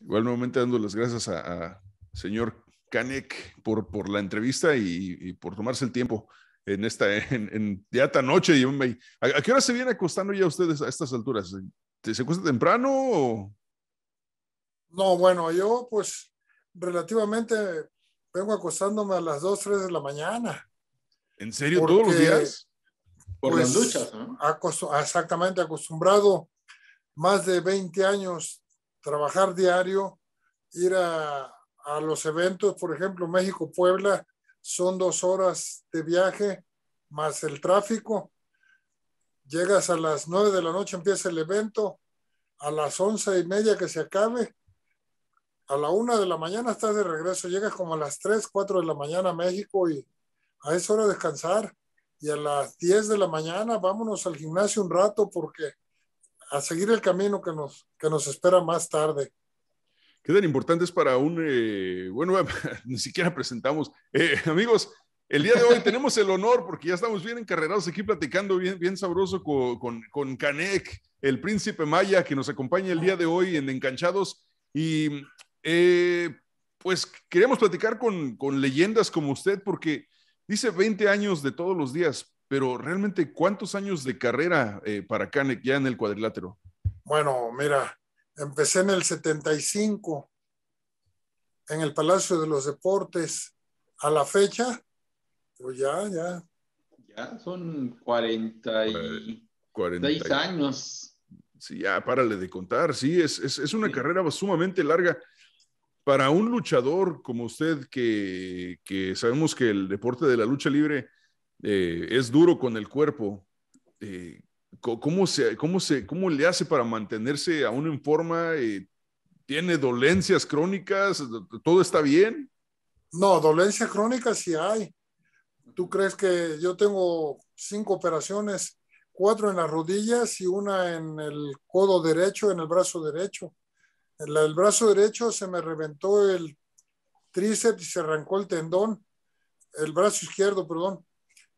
Igual nuevamente dando las gracias a, señor Kanek por, por la entrevista y, por tomarse el tiempo en esta, ya tan noche. Y ¿a, qué hora se viene acostando ya ustedes a estas alturas? ¿Se, acuesta temprano o? No, bueno, yo pues relativamente vengo acostándome a las 2, 3 de la mañana. ¿En serio todos los días? Por las luchas. Pues, exactamente, acostumbrado más de 20 años trabajar diario, ir a, los eventos, por ejemplo, México-Puebla, son dos horas de viaje más el tráfico. Llegas a las nueve de la noche, empieza el evento, a las once y media que se acabe, a la una de la mañana estás de regreso, llegas como a las tres, cuatro de la mañana a México y a esa hora descansar. Y a las diez de la mañana vámonos al gimnasio un rato porque a seguir el camino que nos, que nos espera más tarde. ¿Qué importantes para un, eh, bueno, ni siquiera presentamos. Eh, amigos, el día de hoy tenemos el honor, porque ya estamos bien encarrerados aquí platicando bien, bien sabroso con, con, Canek, el príncipe Maya, que nos acompaña el día de hoy en Encanchados. Y eh, pues queremos platicar con, con leyendas como usted, porque dice 20 años de todos los días, pero realmente, ¿cuántos años de carrera eh, para Canek ya en el cuadrilátero? Bueno, mira, empecé en el 75 en el Palacio de los Deportes. A la fecha, pues ya, ya. Ya son 46 años. Sí, ya, párale de contar. Sí, es, es, es una carrera sumamente larga. Para un luchador como usted, que, que sabemos que el deporte de la lucha libre eh, es duro con el cuerpo. Eh, ¿cómo, se, cómo, se, ¿Cómo le hace para mantenerse aún en forma? Eh, ¿Tiene dolencias crónicas? ¿Todo está bien? No, dolencias crónicas sí hay. ¿Tú crees que yo tengo cinco operaciones, cuatro en las rodillas y una en el codo derecho, en el brazo derecho? En el brazo derecho se me reventó el tríceps y se arrancó el tendón, el brazo izquierdo, perdón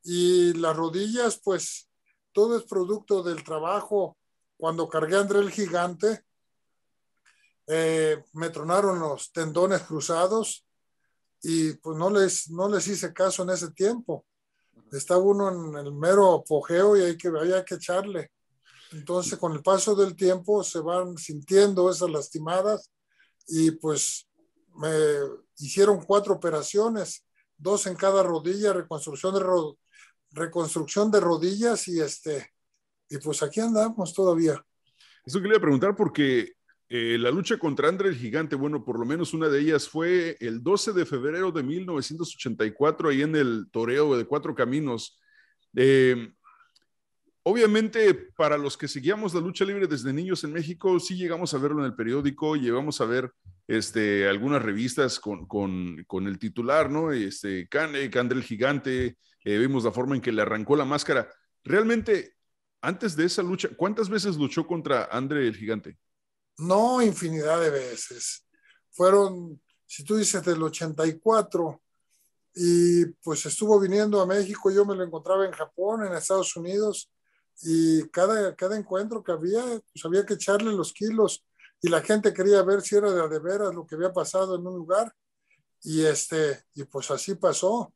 y las rodillas, pues todo es producto del trabajo. Cuando cargué a André el Gigante, eh, me tronaron los tendones cruzados y pues no les, no les hice caso en ese tiempo. Estaba uno en el mero apogeo y hay que, había que echarle. Entonces, con el paso del tiempo se van sintiendo esas lastimadas y pues me hicieron cuatro operaciones, dos en cada rodilla, reconstrucción de, rodillas reconstrucción de rodillas y este, y pues aquí andamos todavía. Eso quería preguntar porque eh, la lucha contra André el Gigante, bueno, por lo menos una de ellas fue el 12 de febrero de 1984, ahí en el toreo de Cuatro Caminos. Eh, obviamente, para los que seguíamos la lucha libre desde niños en México, sí llegamos a verlo en el periódico, llegamos a ver este, algunas revistas con, con, el titular, ¿no? Este, André el Gigante, que eh, vimos la forma en que le arrancó la máscara. Realmente, antes de esa lucha, ¿cuántas veces luchó contra André el Gigante? No, infinidad de veces. Fueron, si tú dices, del 84, y pues estuvo viniendo a México, yo me lo encontraba en Japón, en Estados Unidos, y cada, cada encuentro que había, pues había que echarle los kilos, y la gente quería ver si era de, de veras lo que había pasado en un lugar, y, este, y pues así pasó.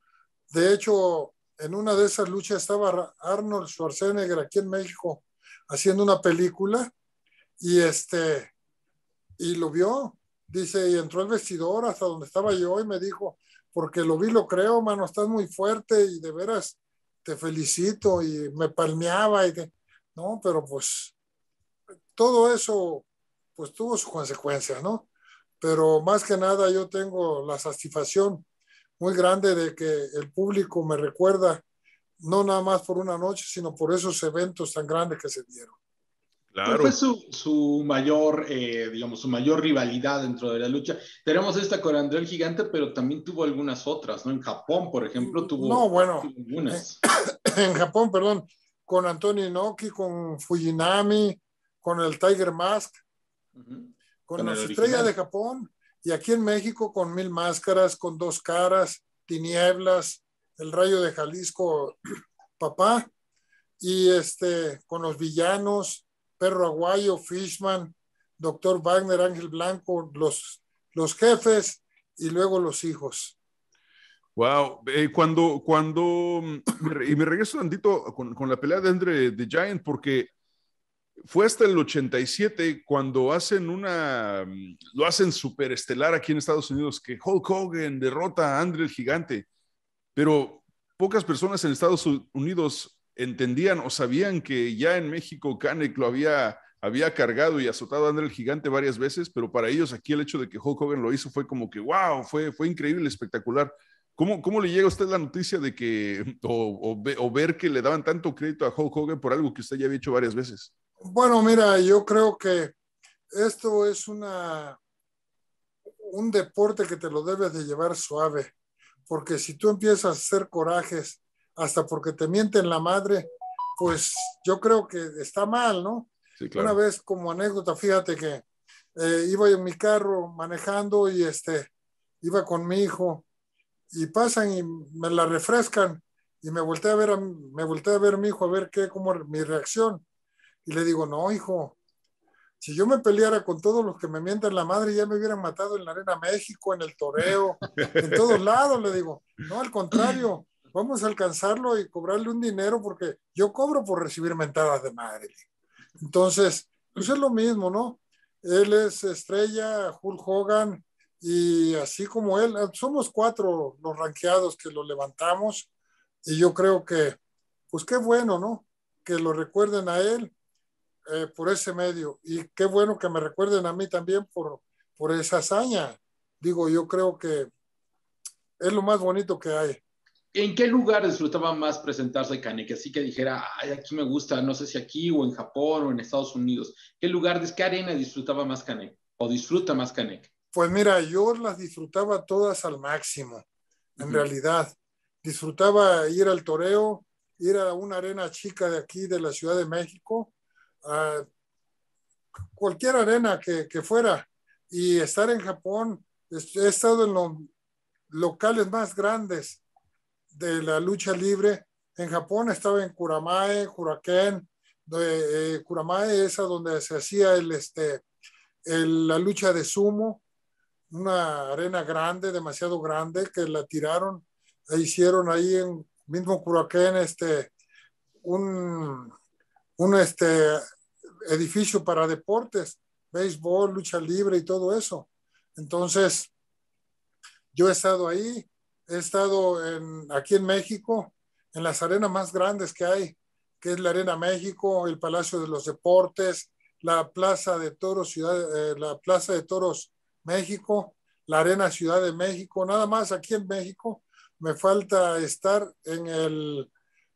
De hecho, en una de esas luchas estaba Arnold Schwarzenegger aquí en México haciendo una película y este y lo vio dice y entró el vestidor hasta donde estaba yo y me dijo porque lo vi lo creo mano estás muy fuerte y de veras te felicito y me palmeaba y no pero pues todo eso pues tuvo su consecuencia, no pero más que nada yo tengo la satisfacción muy grande de que el público me recuerda, no nada más por una noche, sino por esos eventos tan grandes que se dieron. Claro. Pues fue su, mayor, eh, digamos, su mayor rivalidad dentro de la lucha? Tenemos esta con André el Gigante, pero también tuvo algunas otras, ¿no? En Japón, por ejemplo, mm, tuvo. No, bueno. Eh, en, Japón, perdón, con Antonio Inoki, con Fujinami, con el Tiger Mask, con, con, las estrellas de Japón. Y aquí en México con mil máscaras, con dos caras, tinieblas, el rayo de Jalisco, papá, y este, con los villanos, Perro Aguayo, Fishman, Doctor Wagner, Ángel Blanco, los, los jefes y luego los hijos. Wow, eh, cuando, cuando, mm, y me regreso tantito con, con la pelea de Andre de Giant, porque fue hasta el 87 cuando hacen una, mm, lo hacen superestelar aquí en Estados Unidos, que Hulk Hogan derrota a Andrew el Gigante, pero pocas personas en Estados Unidos entendían o sabían que ya en México Kanek lo había, había cargado y azotado a André el Gigante varias veces, pero para ellos aquí el hecho de que Hulk Hogan lo hizo fue como que, wow, fue, fue increíble, espectacular. ¿Cómo, le llega a usted la noticia de que, o, ver que le daban tanto crédito a Hulk Hogan por algo que usted ya había hecho varias veces? Bueno, mira, yo creo que esto es una un deporte que te lo debes de llevar suave, porque si tú empiezas a hacer corajes hasta porque te mienten la madre, pues yo creo que está mal, ¿no? Una vez como anécdota, fíjate que eh, iba en mi carro manejando y este iba con mi hijo y pasan y me la refrescan y me volteé a ver a, me volteé a ver mi hijo a ver qué como mi reacción y le digo, no, hijo, si yo me peleara con todos los que me mientan la madre, ya me hubieran matado en la Arena México, en el toreo, en todos lados, le digo. No, al contrario, vamos a alcanzarlo y cobrarle un dinero porque yo cobro por recibir mentadas de madre. Entonces, pues es lo mismo, ¿no? Él es estrella, Hulk Hogan, y así como él, somos cuatro los ranqueados que lo levantamos, y yo creo que, pues qué bueno, ¿no? Que lo recuerden a él eh, por ese medio. Y qué bueno que me recuerden a mí también por, por esa hazaña. Digo, yo creo que es lo más bonito que hay. ¿En qué lugar disfrutaba más presentarse Kane? así que dijera, ay, aquí me gusta, no sé si aquí o en Japón o en Estados Unidos. ¿Qué lugar, qué arena disfrutaba más Kane? ¿O disfruta más Kane? Pues mira, yo las disfrutaba todas al máximo, en realidad. Disfrutaba ir al toreo, ir a una arena chica de aquí, de la Ciudad de México, cualquier arena que, fuera y estar en Japón. He estado en los locales más grandes de la lucha libre. En Japón estaba en Kuramae, Huracán. Eh, Kuramae es donde se hacía el, este, la lucha de sumo, una arena grande, demasiado grande, que la tiraron, e hicieron ahí en mismo Kuraken, este, un, un este, edificio para deportes, béisbol, lucha libre y todo eso. Entonces, yo he estado ahí, he estado aquí en México, en las arenas más grandes que hay, que es la Arena México, el Palacio de los Deportes, la Plaza de Toros Ciudad, eh, la Plaza de Toros México, la Arena Ciudad de México, nada más aquí en México. Me falta estar en el,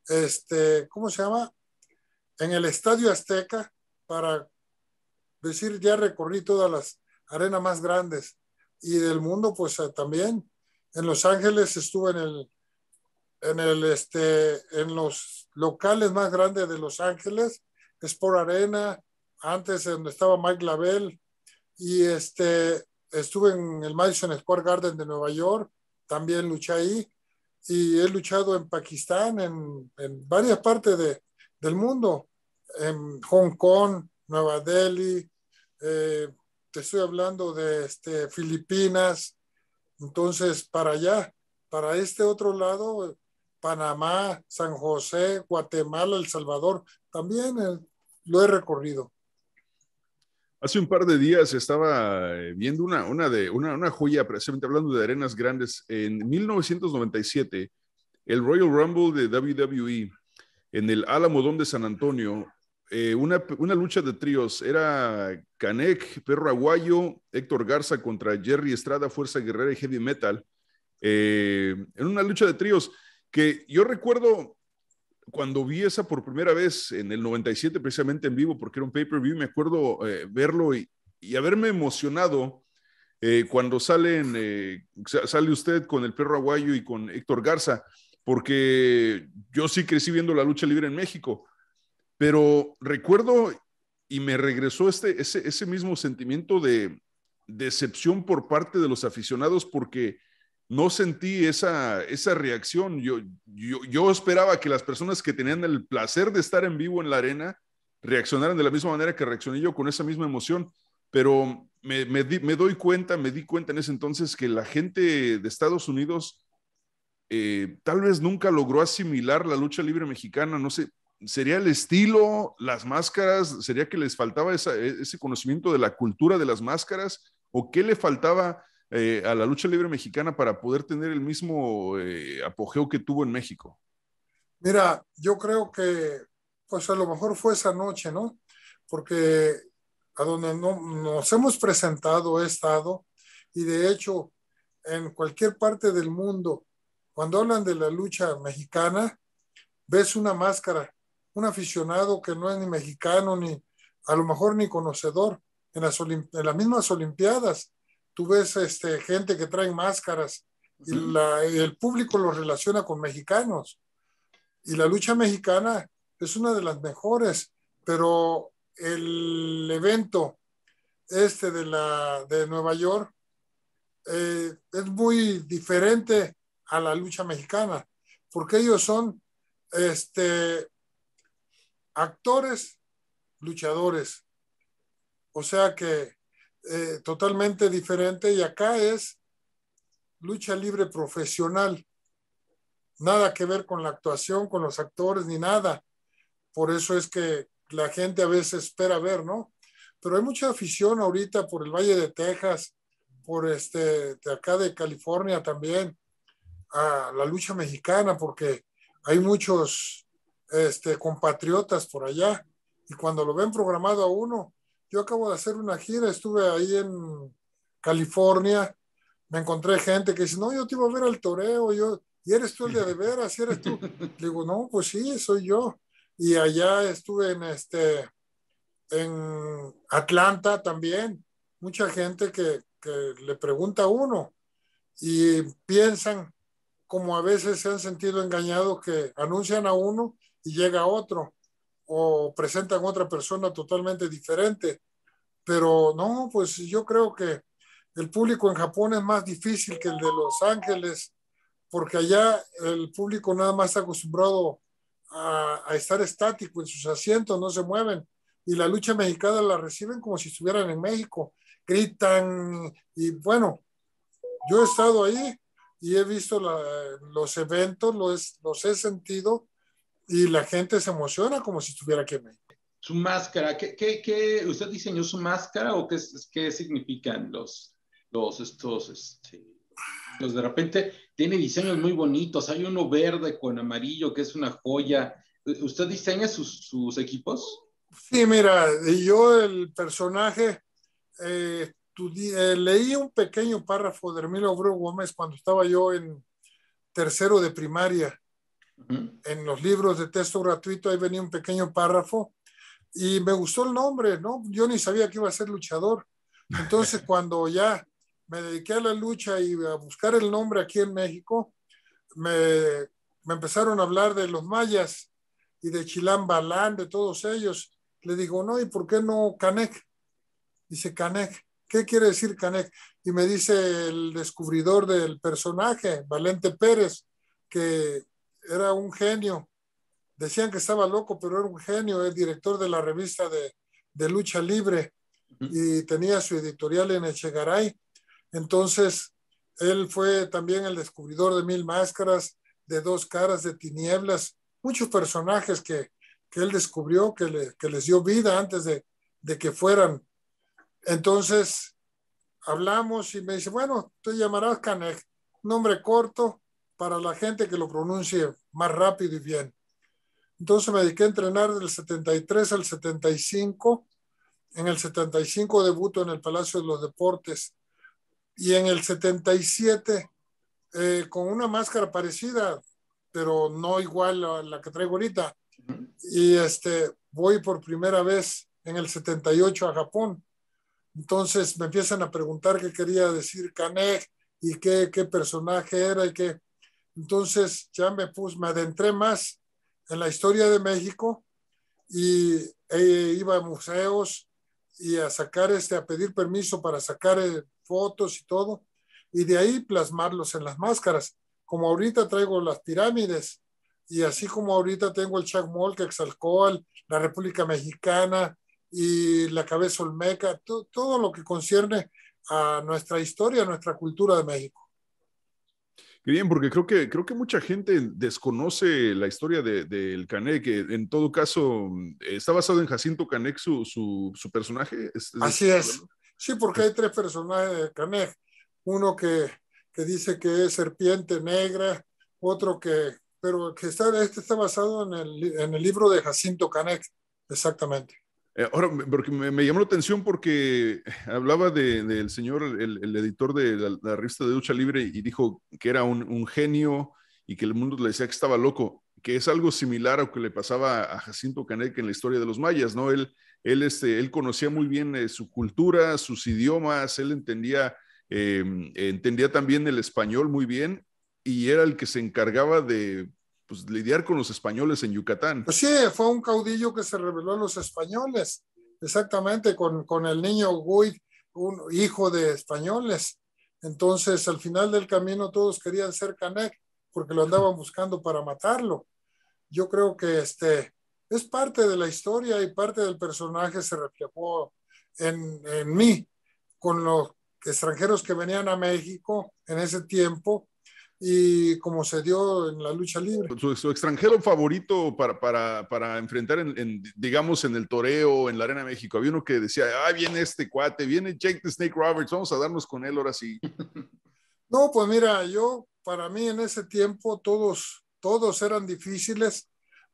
este, ¿cómo se llama? En el Estadio Azteca, para decir ya recorrí todas las arenas más grandes y del mundo, pues eh, también. En Los Ángeles estuve en el, en el, este, en los locales más grandes de Los Ángeles, Sport Arena, antes donde estaba Mike Lavelle, y este, estuve en el Madison Square Garden de Nueva York, también luché ahí, y he luchado en Pakistán, en, varias partes de, del mundo en Hong Kong, Nueva Delhi, eh, te estoy hablando de este, Filipinas, entonces para allá, para este otro lado, Panamá, San José, Guatemala, El Salvador, también eh, lo he recorrido. Hace un par de días estaba eh, viendo una, una, de, una, una joya, precisamente hablando de arenas grandes. En 1997, el Royal Rumble de WWE en el Álamo de San Antonio, eh, una, lucha de tríos. Era Canek, Perro Aguayo, Héctor Garza contra Jerry Estrada, Fuerza Guerrera y Heavy Metal. Eh, en una lucha de tríos que yo recuerdo cuando vi esa por primera vez en el 97, precisamente en vivo, porque era un pay-per-view, me acuerdo eh, verlo y, haberme emocionado cuando salen, sale usted con el Perro Aguayo y con Héctor Garza, porque yo sí crecí viendo la lucha libre en México pero recuerdo y me regresó este, ese, mismo sentimiento de decepción por parte de los aficionados porque no sentí esa, reacción. Yo, yo, esperaba que las personas que tenían el placer de estar en vivo en la arena reaccionaran de la misma manera que reaccioné yo con esa misma emoción, pero me, me, doy cuenta, me di cuenta en ese entonces que la gente de Estados Unidos eh, tal vez nunca logró asimilar la lucha libre mexicana, no sé, sería el estilo, las máscaras, sería que les faltaba e, ese conocimiento de la cultura de las máscaras o qué le faltaba eh, a la lucha libre mexicana para poder tener el mismo eh, apogeo que tuvo en México? Mira, yo creo que pues a lo mejor fue esa noche, ¿no? Porque a donde no, nos hemos presentado he estado y de hecho en cualquier parte del mundo, cuando hablan de la lucha mexicana, ves una máscara un aficionado que no es ni mexicano, ni a lo mejor ni conocedor, en las, las mismas Olimpiadas, tú ves este, gente que trae máscaras y el público los relaciona con mexicanos. Y la lucha mexicana es una de las mejores, pero el evento este de, la, de Nueva York eh, es muy diferente a la lucha mexicana, porque ellos son este, actores, luchadores. O sea que eh, totalmente diferente y acá es lucha libre profesional. Nada que ver con la actuación, con los actores, ni nada. Por eso es que la gente a veces espera ver, ¿no? Pero hay mucha afición ahorita por el Valle de Texas, por este, de acá de California también, a la lucha mexicana, porque hay muchos este, compatriotas por allá. Y cuando lo ven programado a uno, yo acabo de hacer una gira, estuve ahí en California, me encontré gente que dice, no, yo te iba a ver al toreo, yo, y eres tú el de, de veras, y eres tú. digo, no, pues sí, soy yo. Y allá estuve en, este, en Atlanta también, mucha gente que, que le pregunta a uno y piensan, como a veces se han sentido engañados, que anuncian a uno llega otro, o presentan otra persona totalmente diferente. Pero no, pues yo creo que el público en Japón es más difícil que el de Los Ángeles, porque allá el público nada más está acostumbrado a, estar estático en sus asientos, no se mueven. Y la lucha mexicana la reciben como si estuvieran en México, gritan y bueno, yo he estado ahí y he visto los eventos, los, los he sentido y la gente se emociona como si estuviera aquí en Su máscara, ¿qué, qué, usted diseñó su máscara o qué, qué significan los, los estos, este, los de repente tiene diseños muy bonitos, hay uno verde con amarillo que es una joya. ¿Usted diseña sus, sus equipos? Sí, mira, yo el personaje, eh, eh, leí un pequeño párrafo de Hermilo Obrero Gómez cuando estaba yo en tercero de primaria en los libros de texto gratuito, ahí venía un pequeño párrafo y me gustó el nombre, ¿no? Yo ni sabía que iba a ser luchador. Entonces, cuando ya me dediqué a la lucha y a buscar el nombre aquí en México, me, me empezaron a hablar de los mayas y de Chilán Balán, de todos ellos. Le digo, no, ¿y por qué no Canek? Dice Canek. ¿Qué quiere decir Canek? Y me dice el descubridor del personaje, Valente Pérez, que era un genio. Decían que estaba loco, pero era un genio, el director de la revista de, lucha libre y tenía su editorial en Echegaray. Entonces, él fue también el descubridor de Mil Máscaras, de Dos Caras, de Tinieblas, muchos personajes que, él descubrió, que, les dio vida antes de, que fueran. Entonces, hablamos y me dice, bueno, te llamarás Canek, nombre corto, para la gente que lo pronuncie más rápido y bien. Entonces me dediqué a entrenar del 73 al 75. En el 75 debuto en el Palacio de los Deportes y en el 77 eh, con una máscara parecida, pero no igual a la que traigo ahorita. Y este, voy por primera vez en el 78 a Japón. Entonces me empiezan a preguntar qué quería decir Kanek y qué personaje era y qué. Entonces ya me puse, me adentré más en la historia de México y e, iba a museos y a sacar este, a pedir permiso para sacar eh, fotos y todo, y de ahí plasmarlos en las máscaras. Como ahorita traigo las pirámides, y así como ahorita tengo el que exalcó la República Mexicana y la cabeza olmeca, todo lo que concierne a nuestra historia, a nuestra cultura de México bien, porque creo que, creo que mucha gente desconoce la historia del de, Canek, que eh, en todo caso mm, está basado en Jacinto Canek, su, su, personaje. Así es. Sí, porque hay tres personajes de Canek. Uno que, dice que es serpiente negra, otro que, pero que está, este está basado en el, en el libro de Jacinto Canek, exactamente. Eh, ahora, porque me, me, llamó la atención porque eh, hablaba del señor, el, editor de la, revista de Ducha Libre, y dijo que era un, genio y que el mundo le decía que estaba loco, que es algo similar a lo que le pasaba a Jacinto Canek en la historia de los mayas, ¿no? Él, él, este, él conocía muy bien eh, su cultura, sus idiomas, él entendía, entendía también el español muy bien y era el que se encargaba de pues, lidiar con los españoles en Yucatán. Pues sí, fue un caudillo que se rebeló a los españoles, exactamente, con, con el niño Guy, un hijo de españoles. Entonces, al final del camino todos querían ser Canek porque lo andaban buscando para matarlo. Yo creo que este es parte de la historia y parte del personaje se reflejó en, en mí con los extranjeros que venían a México en ese tiempo y como se dio en la lucha libre. Su, extranjero favorito para, para, para enfrentar, digamos, en el toreo, en la Arena de México, había uno que decía, ah, viene este cuate, viene Jake the Snake Roberts, vamos a darnos con él ahora sí. No, pues mira, yo, para mí en ese tiempo todos, todos eran difíciles,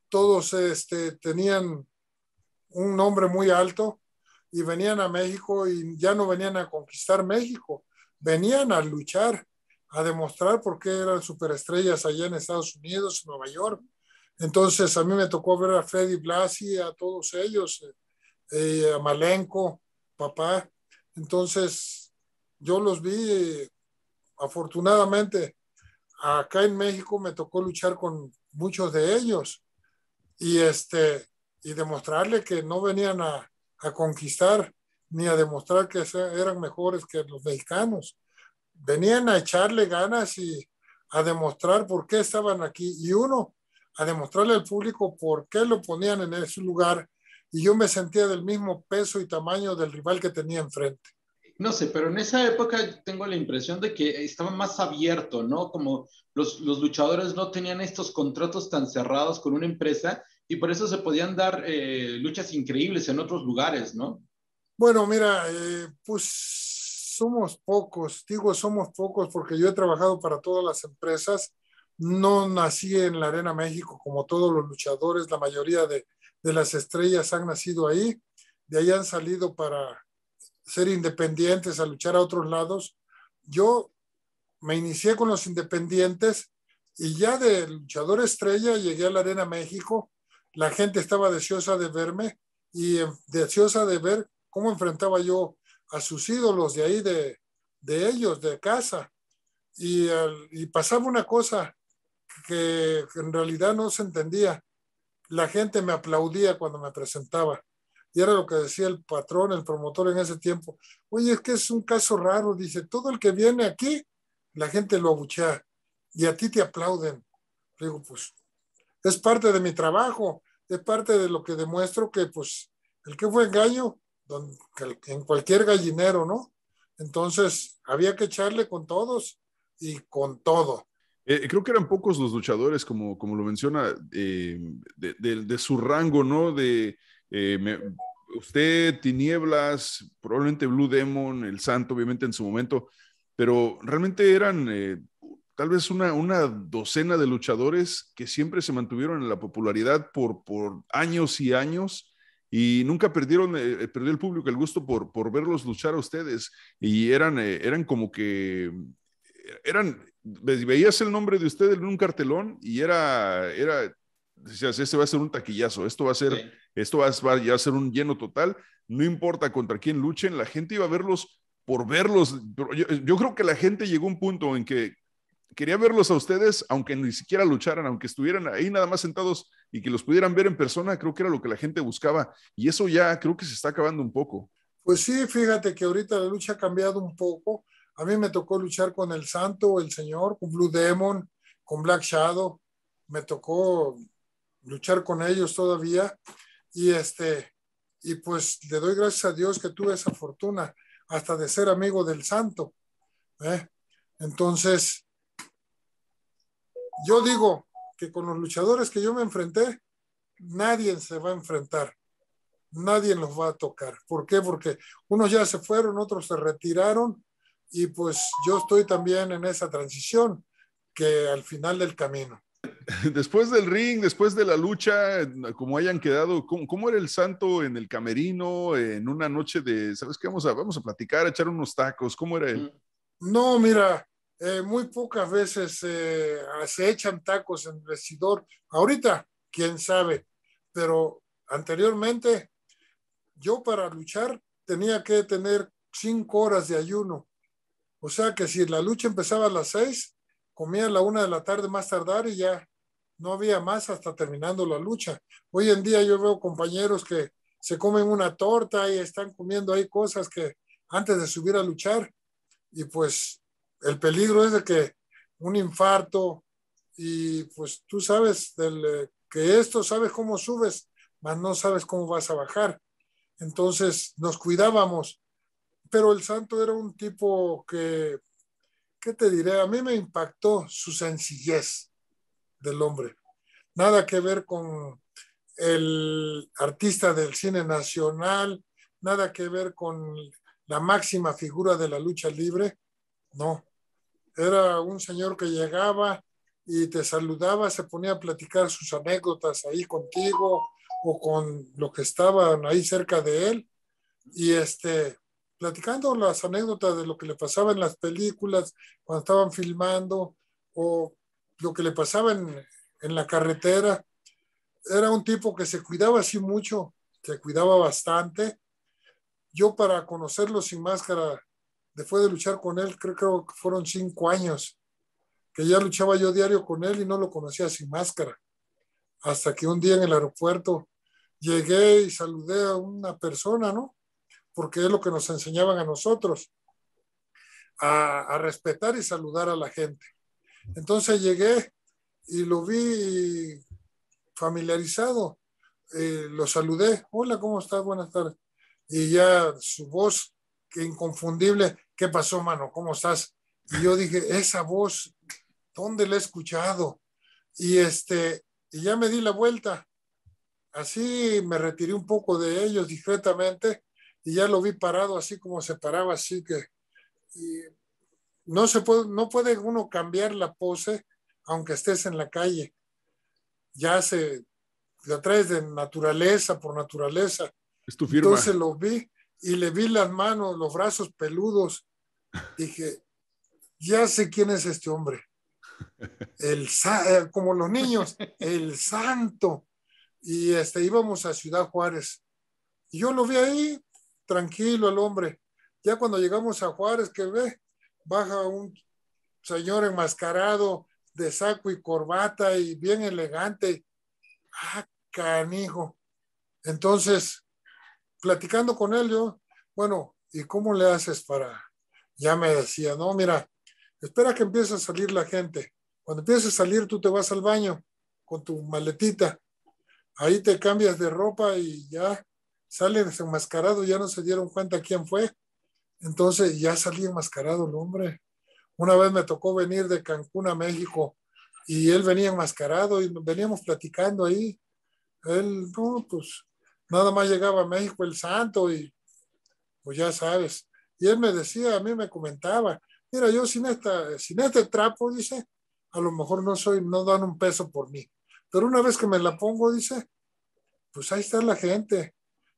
todos este, tenían un nombre muy alto y venían a México y ya no venían a conquistar México, venían a luchar a demostrar por qué eran superestrellas allá en Estados Unidos, Nueva York. Entonces a mí me tocó ver a Freddy Blasi, a todos ellos, eh, eh, a Malenko, papá. Entonces yo los vi, afortunadamente, acá en México me tocó luchar con muchos de ellos y, este, y demostrarle que no venían a, a conquistar ni a demostrar que eran mejores que los mexicanos venían a echarle ganas y a demostrar por qué estaban aquí. Y uno, a demostrarle al público por qué lo ponían en ese lugar. Y yo me sentía del mismo peso y tamaño del rival que tenía enfrente. No sé, pero en esa época tengo la impresión de que estaba más abierto, ¿no? Como los, los luchadores no tenían estos contratos tan cerrados con una empresa y por eso se podían dar eh, luchas increíbles en otros lugares, ¿no? Bueno, mira, eh, pues somos pocos, digo somos pocos porque yo he trabajado para todas las empresas, no nací en la Arena México como todos los luchadores, la mayoría de, las estrellas han nacido ahí, de ahí han salido para ser independientes, a luchar a otros lados. Yo me inicié con los independientes y ya de luchador estrella llegué a la Arena México, la gente estaba deseosa de verme y deseosa de ver cómo enfrentaba yo a sus ídolos de ahí, de, ellos, de casa. Y, pasaba una cosa que, en realidad no se entendía. La gente me aplaudía cuando me presentaba. Y era lo que decía el patrón, el promotor en ese tiempo. Oye, es que es un caso raro. Dice, todo el que viene aquí, la gente lo abuchea y a ti te aplauden. digo, pues es parte de mi trabajo, es parte de lo que demuestro que pues el que fue engaño en cualquier gallinero, ¿no? Entonces, había que echarle con todos y con todo. Eh, creo que eran pocos los luchadores, como, como lo menciona, eh, de, su rango, ¿no? De eh, usted, Tinieblas, probablemente Blue Demon, El Santo, obviamente en su momento, pero realmente eran tal vez una, una, docena de luchadores que siempre se mantuvieron en la popularidad por, por años y años y nunca perdieron, eh, eh, perdió el público el gusto por, por verlos luchar a ustedes y eran, eh, eran como que, eran, veías el nombre de ustedes en un cartelón y era, era, decías, este va a ser un taquillazo, esto va a ser, esto va, a ser un lleno total, no importa contra quién luchen, la gente iba a verlos por verlos. Yo, yo, creo que la gente llegó a un punto en que quería verlos a ustedes, aunque ni siquiera lucharan, aunque estuvieran ahí nada más sentados y que los pudieran ver en persona, creo que era lo que la gente buscaba. Y eso ya creo que se está acabando un poco. Pues sí, fíjate que ahorita la lucha ha cambiado un poco. A mí me tocó luchar con el Santo, el Señor, con Blue Demon, con Black Shadow. Me tocó luchar con ellos todavía. Y este, y pues le doy gracias a Dios que tuve esa fortuna hasta de ser amigo del Santo. ¿eh? Entonces, yo digo que con los luchadores que yo me enfrenté, nadie se va a enfrentar, nadie los va a tocar. ¿Por qué? Porque unos ya se fueron, otros se retiraron y pues yo estoy también en esa transición que al final del camino. Después del ring, después de la lucha, como hayan quedado, ¿cómo, era el santo en el camerino, en una noche de, ¿sabes qué? Vamos a, vamos a platicar, a echar unos tacos, ¿cómo era él? No, mira, eh, muy pocas veces eh, se echan tacos en vestidor. Ahorita, quién sabe, pero anteriormente yo para luchar tenía que tener cinco horas de ayuno. O sea que si la lucha empezaba a las seis, comía a la una de la tarde más tardar y ya no había más hasta terminando la lucha. Hoy en día yo veo compañeros que se comen una torta y están comiendo ahí cosas que antes de subir a luchar y pues el peligro es de que un infarto y pues tú sabes eh, que esto, sabes cómo subes, mas no sabes cómo vas a bajar. Entonces nos cuidábamos, pero el santo era un tipo que, ¿qué te diré? A mí me impactó su sencillez del hombre. Nada que ver con el artista del cine nacional, nada que ver con la máxima figura de la lucha libre, no. Era un señor que llegaba y te saludaba, se ponía a platicar sus anécdotas ahí contigo o con lo que estaban ahí cerca de él. Y este, platicando las anécdotas de lo que le pasaba en las películas cuando estaban filmando o lo que le pasaba en, en la carretera. Era un tipo que se cuidaba así mucho, se cuidaba bastante. Yo para conocerlo sin máscara después de luchar con él, creo, que fueron cinco años, que ya luchaba yo diario con él y no lo conocía sin máscara. Hasta que un día en el aeropuerto llegué y saludé a una persona, ¿no? Porque es lo que nos enseñaban a nosotros, a, respetar y saludar a la gente. Entonces llegué y lo vi familiarizado, eh, lo saludé, hola, ¿cómo estás? Buenas tardes. Y ya su voz, que inconfundible, ¿qué pasó, mano? ¿Cómo estás? Y yo dije, esa voz, ¿dónde la he escuchado? Y este, y ya me di la vuelta. Así me retiré un poco de ellos discretamente y ya lo vi parado así como se paraba, así que no se puede, no puede uno cambiar la pose aunque estés en la calle. Ya se la traes de naturaleza por naturaleza. Es tu Entonces lo vi y le vi las manos, los brazos peludos. Dije, ya sé quién es este hombre. El, eh, como los niños, el santo. Y este, íbamos a Ciudad Juárez. Y yo lo vi ahí, tranquilo el hombre. Ya cuando llegamos a Juárez, que ve, baja un señor enmascarado de saco y corbata y bien elegante. Ah, canijo. Entonces, platicando con él, yo, bueno, ¿y cómo le haces para? Ya me decía, no, mira, espera que empiece a salir la gente. Cuando empiece a salir, tú te vas al baño con tu maletita. Ahí te cambias de ropa y ya sale desenmascarado, ya no se dieron cuenta quién fue. Entonces ya salí enmascarado el hombre. Una vez me tocó venir de Cancún a México y él venía enmascarado y veníamos platicando ahí. Él, no, pues nada más llegaba a México el santo y pues ya sabes. Y él me decía, a mí me comentaba, mira, yo sin, esta, sin este trapo, dice, a lo mejor no soy, no dan un peso por mí. Pero una vez que me la pongo, dice, pues ahí está la gente.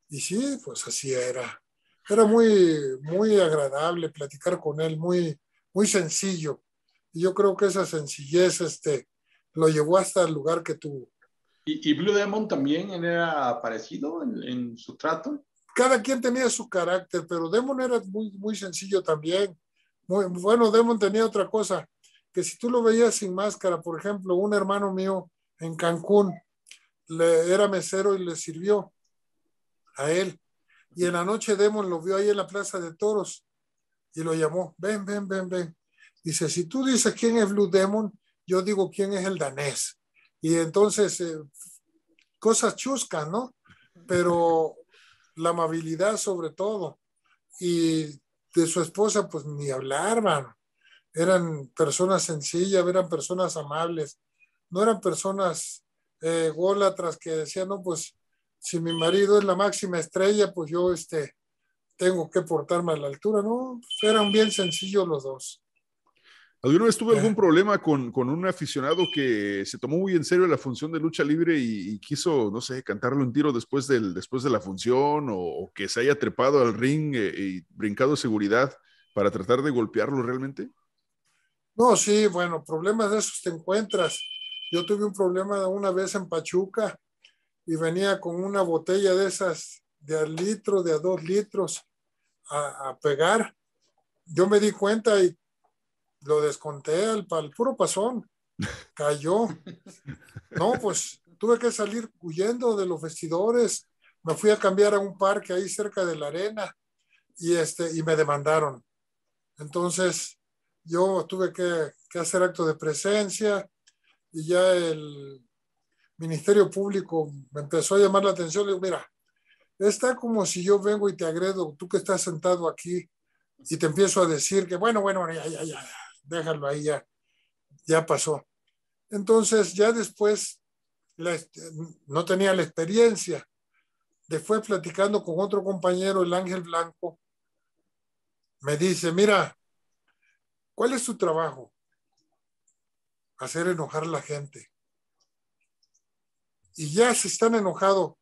Y sí, pues así era. Era muy, muy agradable platicar con él, muy, muy sencillo. Y yo creo que esa sencillez este, lo llevó hasta el lugar que tú, ¿Y, Blue Demon también era parecido en, su trato? Cada quien tenía su carácter, pero Demon era muy, sencillo también. bueno, Demon tenía otra cosa, que si tú lo veías sin máscara, por ejemplo, un hermano mío en Cancún le, era mesero y le sirvió a él. Y en la noche Demon lo vio ahí en la Plaza de Toros y lo llamó, ven, ven, ven, ven. Dice, si tú dices quién es Blue Demon, yo digo quién es el danés. Y entonces, eh, cosas chuscas, ¿no? Pero la amabilidad sobre todo. Y de su esposa, pues ni hablar, Eran personas sencillas, eran personas amables, no eran personas eh, gólatras que decían, no, pues si mi marido es la máxima estrella, pues yo este, tengo que portarme a la altura. No, eran bien sencillos los dos. ¿Alguna vez tuve algún problema con, un aficionado que se tomó muy en serio la función de lucha libre y, quiso, no sé, cantarlo un tiro después, del, después de la función o, que se haya trepado al ring eh, y brincado seguridad para tratar de golpearlo realmente? No, sí, bueno, problemas de esos te encuentras. Yo tuve un problema una vez en Pachuca y venía con una botella de esas de al litro, de a dos litros a pegar. Yo me di cuenta y lo desconté al, puro pasón. Cayó. No, pues tuve que salir huyendo de los vestidores. Me fui a cambiar a un parque ahí cerca de la arena y, este, y me demandaron. Entonces, yo tuve que, que hacer acto de presencia y ya el Ministerio Público me empezó a llamar la atención. Le digo, mira, está como si yo vengo y te agredo, tú que estás sentado aquí, y te empiezo a decir que, bueno, bueno, ya, ya, ya, déjalo ahí ya, ya pasó. Entonces ya después no tenía la experiencia. Después platicando con otro compañero, el Ángel Blanco, me dice, mira, ¿cuál es tu trabajo? Hacer enojar a la gente. Y ya se están enojados.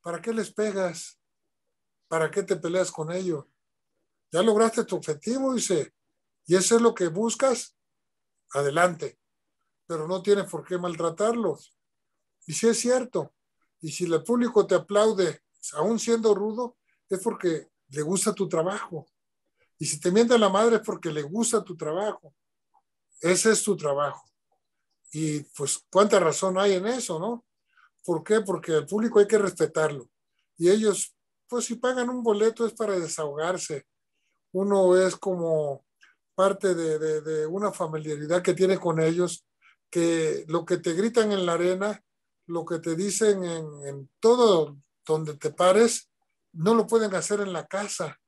¿Para qué les pegas? ¿Para qué te peleas con ellos? Ya lograste tu objetivo, dice y eso es lo que buscas, adelante. Pero no tienes por qué maltratarlos. Y si es cierto, y si el público te aplaude, aún siendo rudo, es porque le gusta tu trabajo. Y si te miente la madre es porque le gusta tu trabajo. Ese es tu trabajo. Y pues cuánta razón hay en eso, ¿no? ¿Por qué? Porque el público hay que respetarlo. Y ellos, pues si pagan un boleto es para desahogarse. Uno es como parte de, de, una familiaridad que tiene con ellos, que lo que te gritan en la arena, lo que te dicen en, en todo donde te pares, no lo pueden hacer en la casa,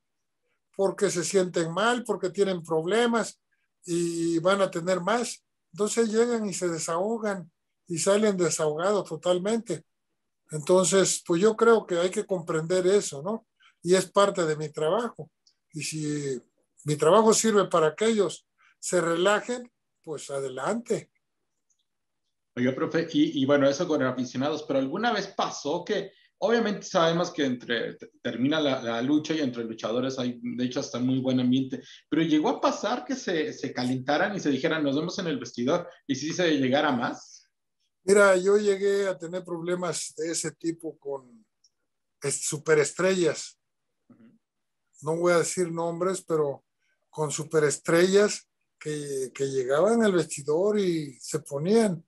porque se sienten mal, porque tienen problemas y van a tener más. Entonces llegan y se desahogan y salen desahogados totalmente. Entonces, pues yo creo que hay que comprender eso, ¿no? Y es parte de mi trabajo. Y si mi trabajo sirve para que ellos se relajen, pues adelante. Oye, profe, y, bueno, eso con aficionados, pero alguna vez pasó que, obviamente sabemos que entre termina la, lucha y entre luchadores hay, de hecho, hasta muy buen ambiente, pero llegó a pasar que se, se calentaran y se dijeran, nos vemos en el vestidor, y si se llegara más. Mira, yo llegué a tener problemas de ese tipo con superestrellas. No voy a decir nombres, pero con superestrellas que, que llegaban al vestidor y se ponían.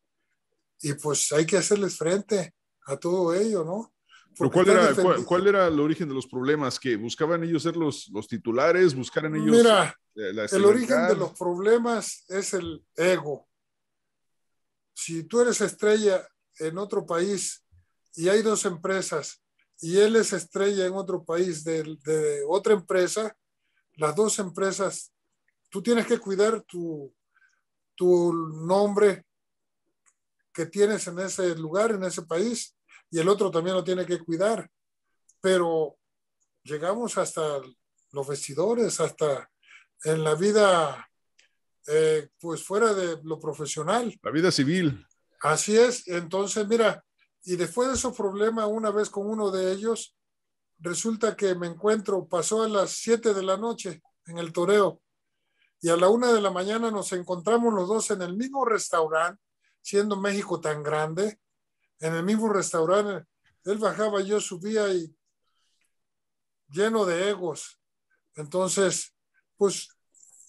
Y pues hay que hacerles frente a todo ello, ¿no? Pero cuál, era, cuál, era el origen de los problemas? ¿Que buscaban ellos ser los, los titulares? buscaran ellos Mira, eh, la el origen de los problemas es el ego. Si tú eres estrella en otro país y hay dos empresas y él es estrella en otro país de, de otra empresa, las dos empresas, tú tienes que cuidar tu, nombre que tienes en ese lugar, en ese país, y el otro también lo tiene que cuidar. Pero llegamos hasta los vestidores, hasta en la vida, eh, pues fuera de lo profesional. La vida civil. Así es. Entonces, mira, y después de esos problemas, una vez con uno de ellos, resulta que me encuentro, pasó a las 7 de la noche en el toreo y a la 1 de la mañana nos encontramos los dos en el mismo restaurante, siendo México tan grande, en el mismo restaurante, él bajaba, yo subía y lleno de egos. Entonces, pues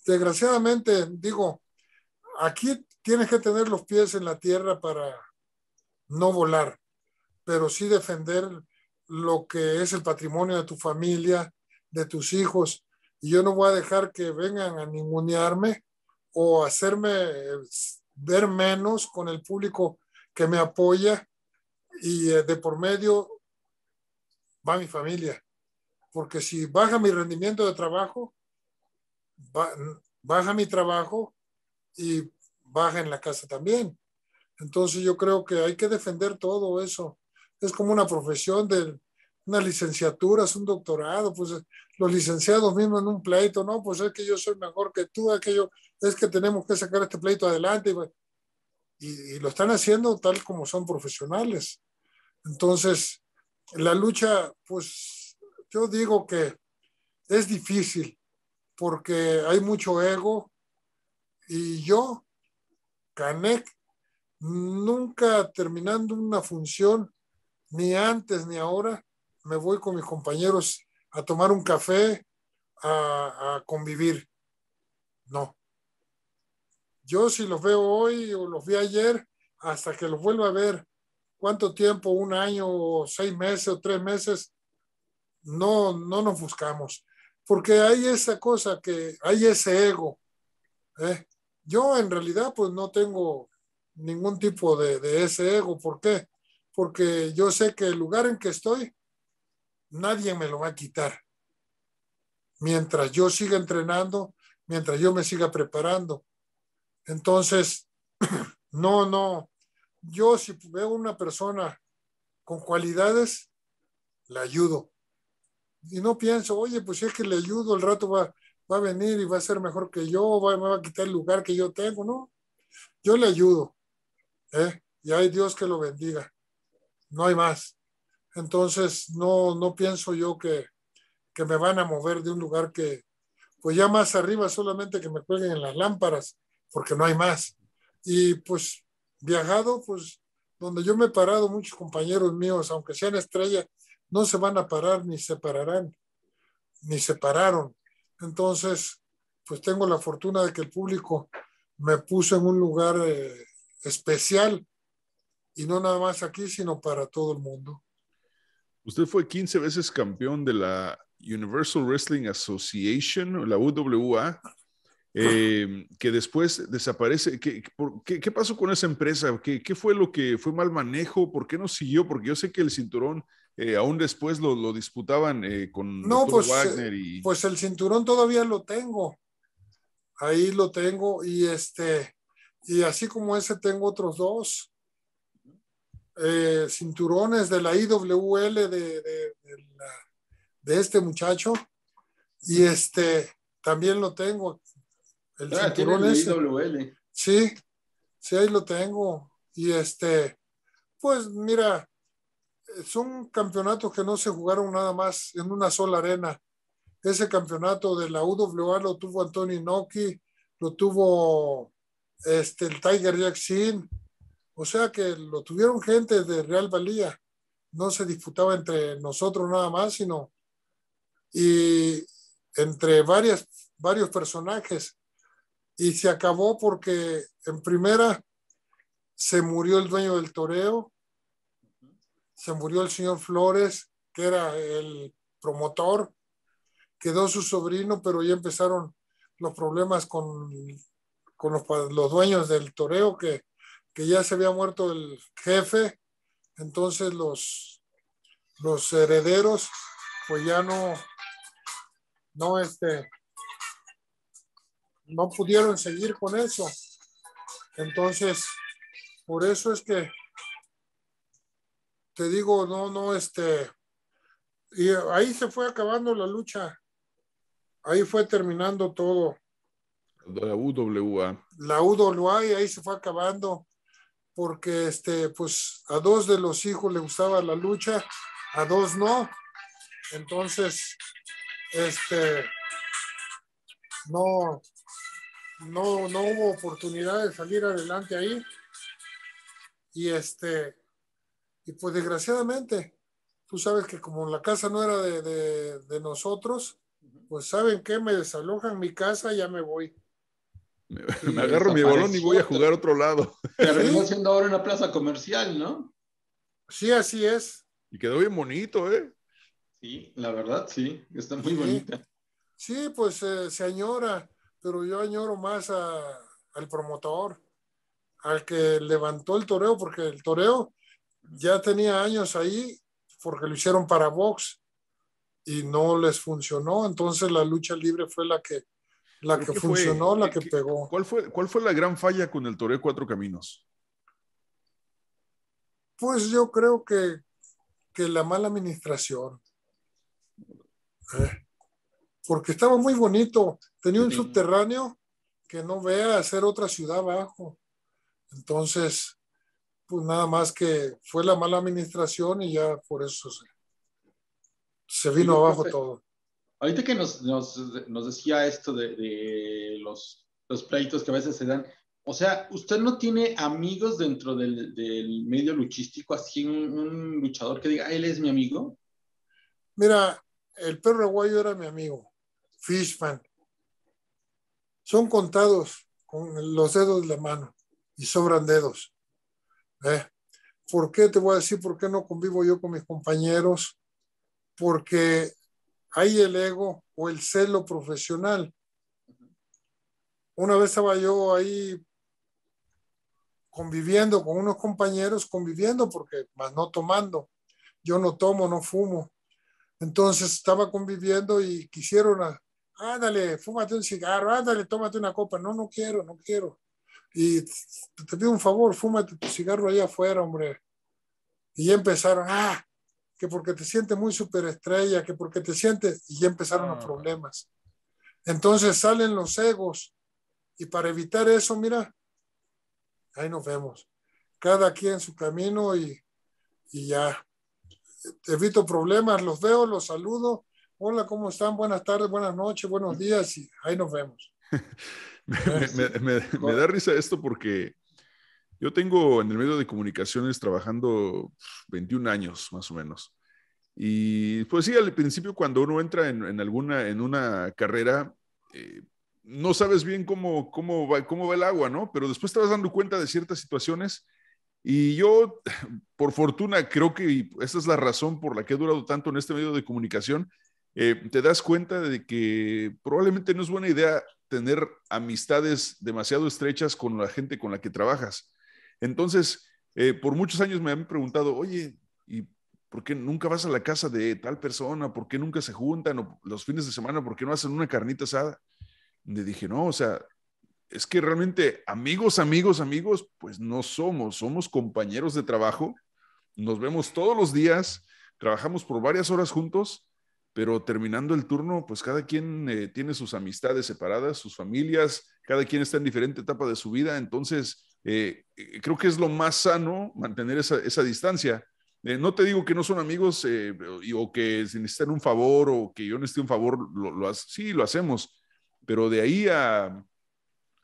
desgraciadamente, digo, aquí tienes que tener los pies en la tierra para no volar, pero sí defender lo que es el patrimonio de tu familia, de tus hijos, y yo no voy a dejar que vengan a ningunearme o hacerme eh, ver menos con el público que me apoya y eh, de por medio va mi familia. Porque si baja mi rendimiento de trabajo, baja mi trabajo y baja en la casa también. Entonces yo creo que hay que defender todo eso es como una profesión de una licenciatura, es un doctorado, pues los licenciados mismos en un pleito, no, pues es que yo soy mejor que tú, aquello, es que tenemos que sacar este pleito adelante y, y lo están haciendo tal como son profesionales. Entonces, la lucha, pues yo digo que es difícil porque hay mucho ego y yo, Canek, nunca terminando una función ni antes ni ahora me voy con mis compañeros a tomar un café, a, convivir. No. Yo si los veo hoy o los vi ayer, hasta que los vuelva a ver, cuánto tiempo, un año o seis meses o tres meses, no, no nos buscamos. Porque hay esa cosa que, hay ese ego. ¿eh? Yo en realidad pues no tengo ningún tipo de ese ego. ¿Por qué? porque yo sé que el lugar en que estoy, nadie me lo va a quitar. Mientras yo siga entrenando, mientras yo me siga preparando. Entonces, no, no. Yo si veo una persona con cualidades, la ayudo. Y no pienso, oye, pues si es que le ayudo, el rato va, va a venir y va a ser mejor que yo, me va a quitar el lugar que yo tengo, ¿no? Yo le ayudo. ¿eh? Y hay Dios que lo bendiga no hay más. Entonces, no, pienso yo que, me van a mover de un lugar que, pues ya más arriba solamente que me cuelguen en las lámparas, porque no hay más. Y pues viajado, pues donde yo me he parado, muchos compañeros míos, aunque sean estrella, no se van a parar ni se pararán, ni se pararon. Entonces, pues tengo la fortuna de que el público me puso en un lugar eh, especial y no nada más aquí, sino para todo el mundo. Usted fue 15 veces campeón de la Universal Wrestling Association, la UWA, eh, que después desaparece. ¿Qué, qué, pasó con esa empresa? ¿Qué, fue lo que fue mal manejo? ¿Por qué no siguió? Porque yo sé que el cinturón eh, aún después lo, disputaban eh, con pues, Wagner. Y... Pues el cinturón todavía lo tengo. Ahí lo tengo y este, y así como ese tengo otros dos. Eh, cinturones de la IWL de, este muchacho. Y este, también lo tengo. El ah, cinturón IWL. Sí, sí, ahí lo tengo. Y este, pues mira, son campeonatos que no se jugaron nada más en una sola arena. Ese campeonato de la UWA lo tuvo Antonio Noki lo tuvo este, el Tiger Jackson o sea que lo tuvieron gente de Real Valía. No se disputaba entre nosotros nada más, sino y entre varias, varios personajes. Y se acabó porque en primera se murió el dueño del toreo, se murió el señor Flores, que era el promotor, quedó su sobrino, pero ya empezaron los problemas con, los, los dueños del toreo que que ya se había muerto el jefe, entonces los, los herederos pues ya no, no, este, no pudieron seguir con eso. Entonces, por eso es que te digo, no, no, este, y ahí se fue acabando la lucha, ahí fue terminando todo. La UWA. La UWA y ahí se fue acabando porque este, pues a dos de los hijos le gustaba la lucha, a dos no. Entonces, este, no, no, hubo oportunidad de salir adelante ahí. Y este, y pues desgraciadamente, tú sabes que como la casa no era de, de nosotros, pues saben que me desalojan mi casa, ya me voy. Me, agarro mi balón y voy a jugar otro lado. Terminó siendo ahora una plaza comercial, ¿no? Sí, así es. Y quedó bien bonito, ¿eh? Sí, la verdad, sí. Está muy bonita. Sí, pues eh, se añora, pero yo añoro más al promotor, al que levantó el toreo, porque el toreo ya tenía años ahí, porque lo hicieron para box y no les funcionó. Entonces la lucha libre fue la que la que, funcionó, la que, pegó. ¿cuál fue, ¿Cuál fue la gran falla con el Toreo Cuatro Caminos? Pues yo creo que, la mala administración. Eh, porque estaba muy bonito. Tenía un subterráneo que no vea hacer otra ciudad abajo. Entonces, pues nada más que fue la mala administración y ya por eso se, vino abajo todo. Ahorita que nos, nos, decía esto de, los, los, pleitos que a veces se dan, o sea, ¿usted no tiene amigos dentro del, del medio luchístico, así un, luchador que diga, ah, él es mi amigo? Mira, el perro aguayo era mi amigo, Fishman. Son contados con los dedos de la mano y sobran dedos. ¿eh? ¿Por qué te voy a decir por qué no convivo yo con mis compañeros? Porque hay el ego o el celo profesional. Una vez estaba yo ahí conviviendo con unos compañeros, conviviendo porque más no tomando. Yo no tomo, no fumo. Entonces estaba conviviendo y quisieron, ándale, fúmate un cigarro, ándale, tómate una copa. No, no quiero, no quiero. Y te pido un favor, fúmate tu cigarro allá afuera, hombre. Y empezaron, ah, que porque te sientes muy estrella que porque te sientes, y ya empezaron los ah. problemas. Entonces salen los egos y para evitar eso, mira, ahí nos vemos. Cada quien su camino y, y ya. Evito problemas, los veo, los saludo. Hola, ¿cómo están? Buenas tardes, buenas noches, buenos días y ahí nos vemos. me, da risa esto porque yo tengo en el medio de comunicaciones trabajando 21 años más o menos. Y pues sí, al principio cuando uno entra en, alguna, en una carrera, eh, no sabes bien cómo, cómo, va, cómo el agua, ¿no? Pero después te vas dando cuenta de ciertas situaciones y yo, por fortuna, creo que esa es la razón por la que he durado tanto en este medio de comunicación, eh, te das cuenta de que probablemente no es buena idea tener amistades demasiado estrechas con la gente con la que trabajas. Entonces, eh, por muchos años me han preguntado, oye, ¿y por qué nunca vas a la casa de tal persona? ¿Por qué nunca se juntan? los fines de semana, ¿por qué no hacen una carnita asada? Le dije, no, o sea, es que realmente amigos, amigos, amigos, pues no somos, somos compañeros de trabajo, nos vemos todos los días, trabajamos por varias horas juntos, pero terminando el turno, pues cada quien eh, tiene sus amistades separadas, sus familias, cada quien está en diferente etapa de su vida, entonces eh, eh, creo que es lo más sano mantener esa, esa distancia. Eh, no te digo que no son amigos o que si necesitan un favor o que yo necesite un favor, lo, sí, lo hacemos, pero de ahí a,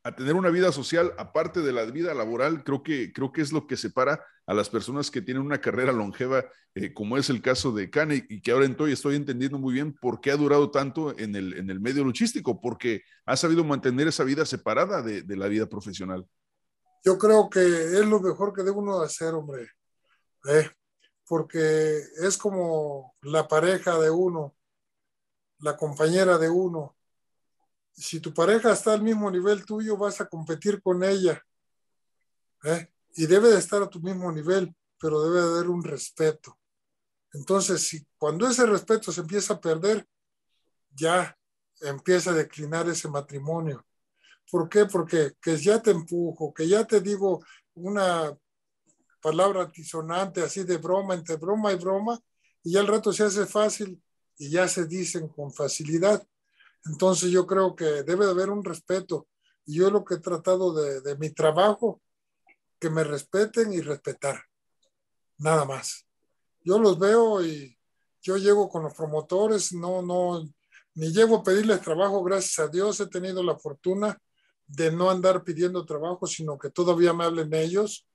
a tener una vida social aparte de la vida laboral, creo que, creo que es lo que separa a las personas que tienen una carrera longeva, como es el caso de Kane, y que ahora todo estoy entendiendo muy bien por qué ha durado tanto en el, en el medio luchístico, porque ha sabido mantener esa vida separada de la vida profesional yo creo que es lo mejor que debe uno hacer, hombre. ¿eh? Porque es como la pareja de uno, la compañera de uno. Si tu pareja está al mismo nivel tuyo, vas a competir con ella. ¿eh? Y debe de estar a tu mismo nivel, pero debe de haber un respeto. Entonces, si cuando ese respeto se empieza a perder, ya empieza a declinar ese matrimonio. ¿Por qué? Porque que ya te empujo, que ya te digo una palabra tisonante así de broma, entre broma y broma, y ya el rato se hace fácil y ya se dicen con facilidad. Entonces yo creo que debe de haber un respeto. Y yo lo que he tratado de, de mi trabajo, que me respeten y respetar. Nada más. Yo los veo y yo llego con los promotores, no, no, ni llego a pedirles trabajo, gracias a Dios he tenido la fortuna de no andar pidiendo trabajo, sino que todavía me hablen ellos.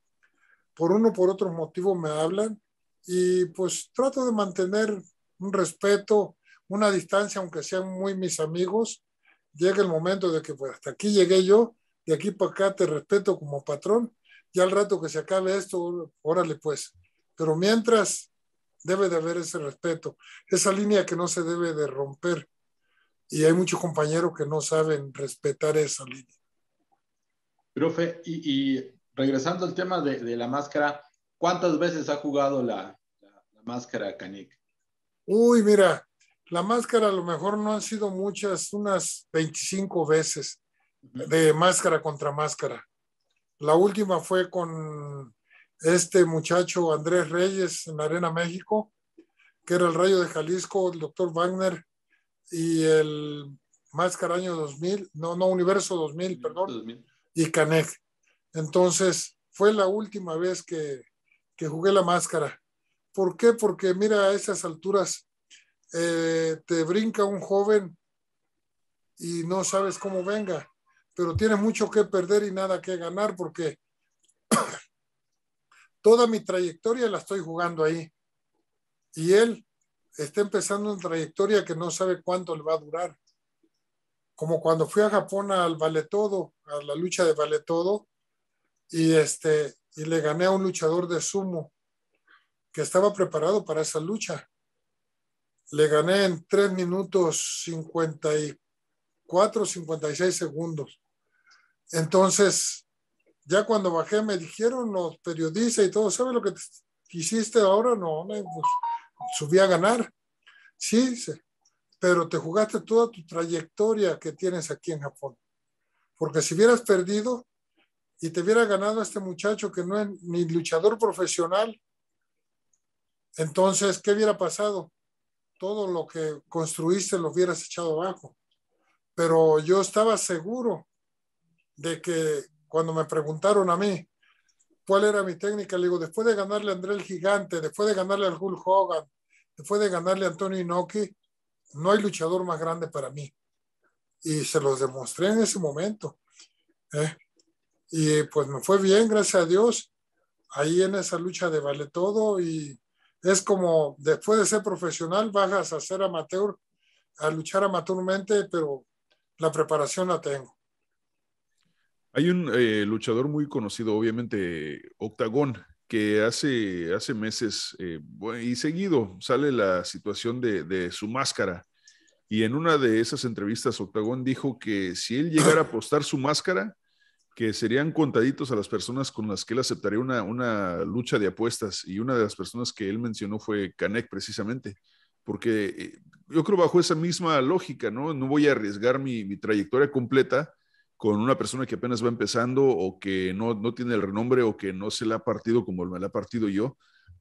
Por uno por otro motivo me hablan y pues trato de mantener un respeto, una distancia, aunque sean muy mis amigos. Llega el momento de que pues hasta aquí llegué yo, de aquí para acá te respeto como patrón. y al rato que se acabe esto, órale pues. Pero mientras debe de haber ese respeto, esa línea que no se debe de romper. Y hay muchos compañeros que no saben respetar esa línea. Profe, y, regresando al tema de, la máscara, ¿cuántas veces ha jugado la, máscara Canic? Uy, mira, la máscara a lo mejor no han sido muchas, unas 25 veces de máscara contra máscara. La última fue con este muchacho Andrés Reyes en Arena México, que era el Rayo de Jalisco, el doctor Wagner y el Máscara Año 2000, no, no, Universo 2000, perdón. 2000 y Canek. Entonces, fue la última vez que, jugué la máscara. ¿Por qué? Porque mira, a esas alturas eh, te brinca un joven y no sabes cómo venga, pero tienes mucho que perder y nada que ganar porque toda mi trayectoria la estoy jugando ahí. Y él está empezando una trayectoria que no sabe cuánto le va a durar como cuando fui a Japón al Vale Todo, a la lucha de Vale Todo, y, este, y le gané a un luchador de sumo que estaba preparado para esa lucha. Le gané en 3 minutos 54, 56 segundos. Entonces, ya cuando bajé me dijeron los periodistas y todo, ¿sabes lo que hiciste ahora? No, pues, subí a ganar. Sí, sí pero te jugaste toda tu trayectoria que tienes aquí en Japón. Porque si hubieras perdido y te hubiera ganado este muchacho que no es ni luchador profesional, entonces, ¿qué hubiera pasado? Todo lo que construiste lo hubieras echado abajo. Pero yo estaba seguro de que cuando me preguntaron a mí cuál era mi técnica, le digo, después de ganarle a André el Gigante, después de ganarle al Hulk Hogan, después de ganarle a Antonio Inoki, no hay luchador más grande para mí. Y se los demostré en ese momento. ¿eh? Y pues me fue bien, gracias a Dios, ahí en esa lucha de vale todo. Y es como después de ser profesional, bajas a ser amateur, a luchar amateurmente, pero la preparación la tengo. Hay un eh, luchador muy conocido, obviamente, Octagón, que hace, hace meses eh, y seguido sale la situación de, su máscara. Y en una de esas entrevistas, Octagón dijo que si él llegara a apostar su máscara, que serían contaditos a las personas con las que él aceptaría una, lucha de apuestas. Y una de las personas que él mencionó fue Canek, precisamente, porque eh, yo creo bajo esa misma lógica, ¿no? No voy a arriesgar mi, mi trayectoria completa con una persona que apenas va empezando o que no, no tiene el renombre o que no se le ha partido como me la ha partido yo.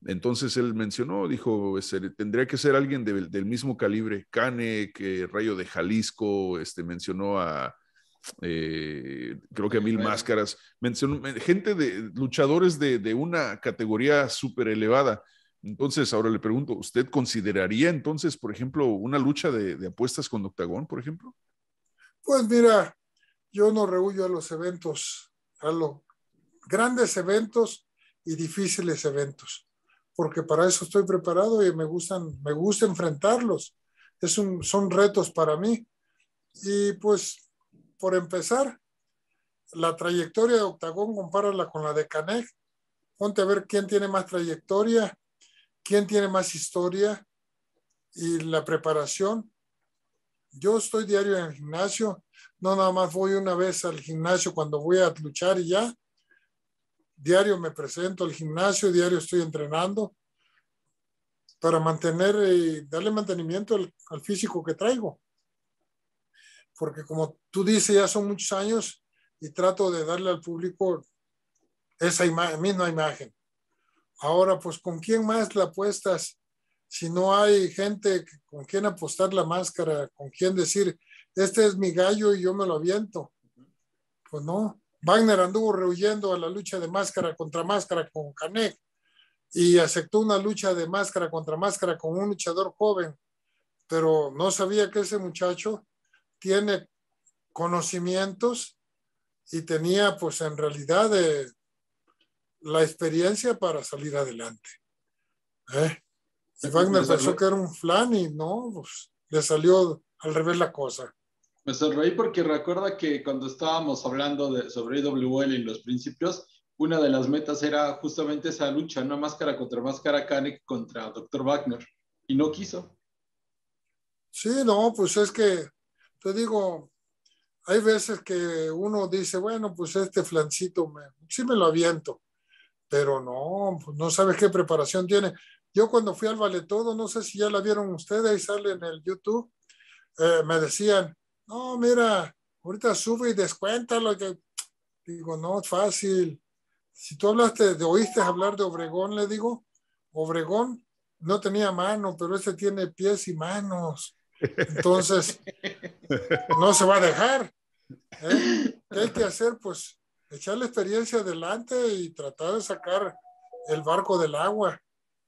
Entonces él mencionó, dijo, tendría que ser alguien del mismo calibre, Cane, que Rayo de Jalisco, este, mencionó a, eh, creo que a Mil Máscaras, mencionó eh, gente de luchadores de, una categoría súper elevada. Entonces, ahora le pregunto, ¿usted consideraría entonces, por ejemplo, una lucha de, de apuestas con Octagón, por ejemplo? Pues mira, yo no rehuyo a los eventos, a los grandes eventos y difíciles eventos, porque para eso estoy preparado y me gustan, me gusta enfrentarlos. son retos para mí. Y pues, por empezar, la trayectoria de Octagón, compárala con la de Caneg. Ponte a ver quién tiene más trayectoria, quién tiene más historia y la preparación. Yo estoy diario en el gimnasio, no, nada más voy una vez al gimnasio cuando voy a luchar y ya. Diario me presento al gimnasio, diario estoy entrenando para mantener, y eh, darle mantenimiento al, físico que traigo. Porque como tú dices, ya son muchos años y trato de darle al público esa imagen, misma imagen. Ahora, pues, ¿con quién más la apuestas? Si no hay gente con quien apostar la máscara, con quien decir, este es mi gallo y yo me lo aviento. Pues no. Wagner anduvo rehuyendo a la lucha de máscara contra máscara con Canek y aceptó una lucha de máscara contra máscara con un luchador joven, pero no sabía que ese muchacho tiene conocimientos y tenía pues en realidad eh, la experiencia para salir adelante. ¿eh? Y Wagner pensó que era un flan y no, pues, le salió al revés la cosa. Me sonreí porque recuerda que cuando estábamos hablando de, sobre IWL en los principios, una de las metas era justamente esa lucha, no máscara contra máscara, Kanek contra Dr. Wagner, y no quiso. Sí, no, pues es que, te digo, hay veces que uno dice, bueno, pues este flancito, me, sí me lo aviento, pero no, pues no sabes qué preparación tiene. Yo cuando fui al Valetodo, no sé si ya la vieron ustedes, ahí sale en el YouTube, eh, me decían, no, mira, ahorita sube y descuenta lo que... Digo, no, es fácil. Si tú hablaste, de, oíste hablar de Obregón, le digo, Obregón no tenía mano, pero este tiene pies y manos. Entonces, no se va a dejar. ¿eh? hay que hacer? Pues echar la experiencia adelante y tratar de sacar el barco del agua.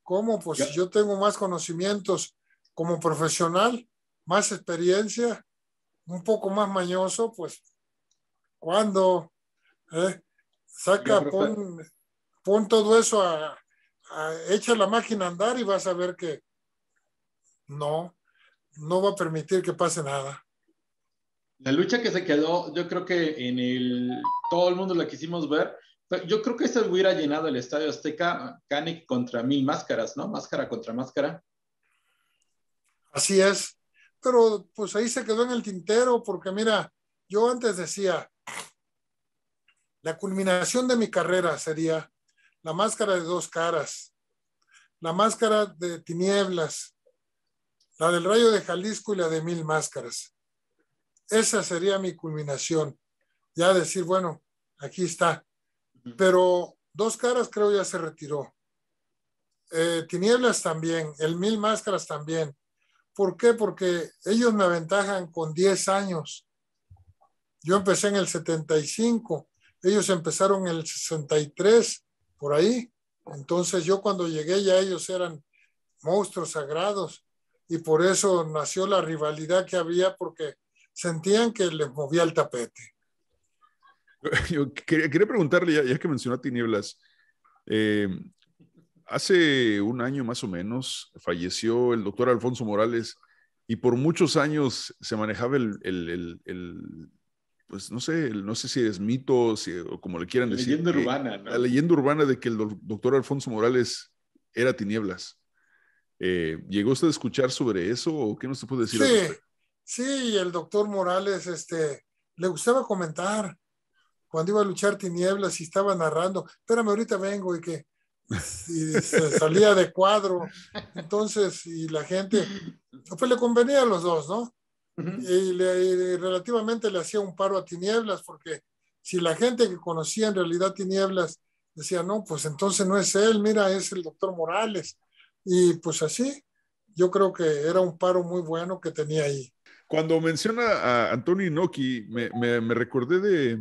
¿Cómo? Pues yo tengo más conocimientos como profesional, más experiencia, un poco más mañoso, pues cuando eh, saca, pon, todo eso a, echa la máquina a andar y vas a ver que no, no va a permitir que pase nada. La lucha que se quedó, yo creo que en el, todo el mundo la quisimos ver, yo creo que se hubiera llenado el Estadio Azteca, Canek contra Mil Máscaras, ¿no? Máscara contra máscara. Así es pero pues ahí se quedó en el tintero, porque mira, yo antes decía, la culminación de mi carrera sería la máscara de dos caras, la máscara de tinieblas, la del rayo de Jalisco y la de mil máscaras. Esa sería mi culminación. Ya decir, bueno, aquí está. Pero dos caras creo ya se retiró. Eh, tinieblas también, el mil máscaras también. ¿Por qué? Porque ellos me aventajan con 10 años. Yo empecé en el 75, ellos empezaron en el 63, por ahí. Entonces yo cuando llegué ya ellos eran monstruos sagrados y por eso nació la rivalidad que había porque sentían que les movía el tapete. Yo quería, preguntarle, ya, que mencionó Tinieblas, eh, hace un año más o menos falleció el doctor Alfonso Morales y por muchos años se manejaba el, pues no sé, no sé si es mito o como le quieran la decir. Leyenda urbana, ¿no? La leyenda urbana de que el doctor Alfonso Morales era tinieblas. Eh, ¿Llegó usted a escuchar sobre eso o qué nos puede decir? Sí, el doctor Morales este, le gustaba comentar cuando iba a luchar tinieblas y estaba narrando, espérame, ahorita vengo y que y se salía de cuadro. Entonces, y la gente, pues le convenía a los dos, ¿no? y, relativamente le hacía un paro a Tinieblas, porque si la gente que conocía en realidad Tinieblas decía, no, pues entonces no es él, mira, es el doctor Morales. Y pues así, yo creo que era un paro muy bueno que tenía ahí. Cuando menciona a Antonio Inoki, me, me, recordé de,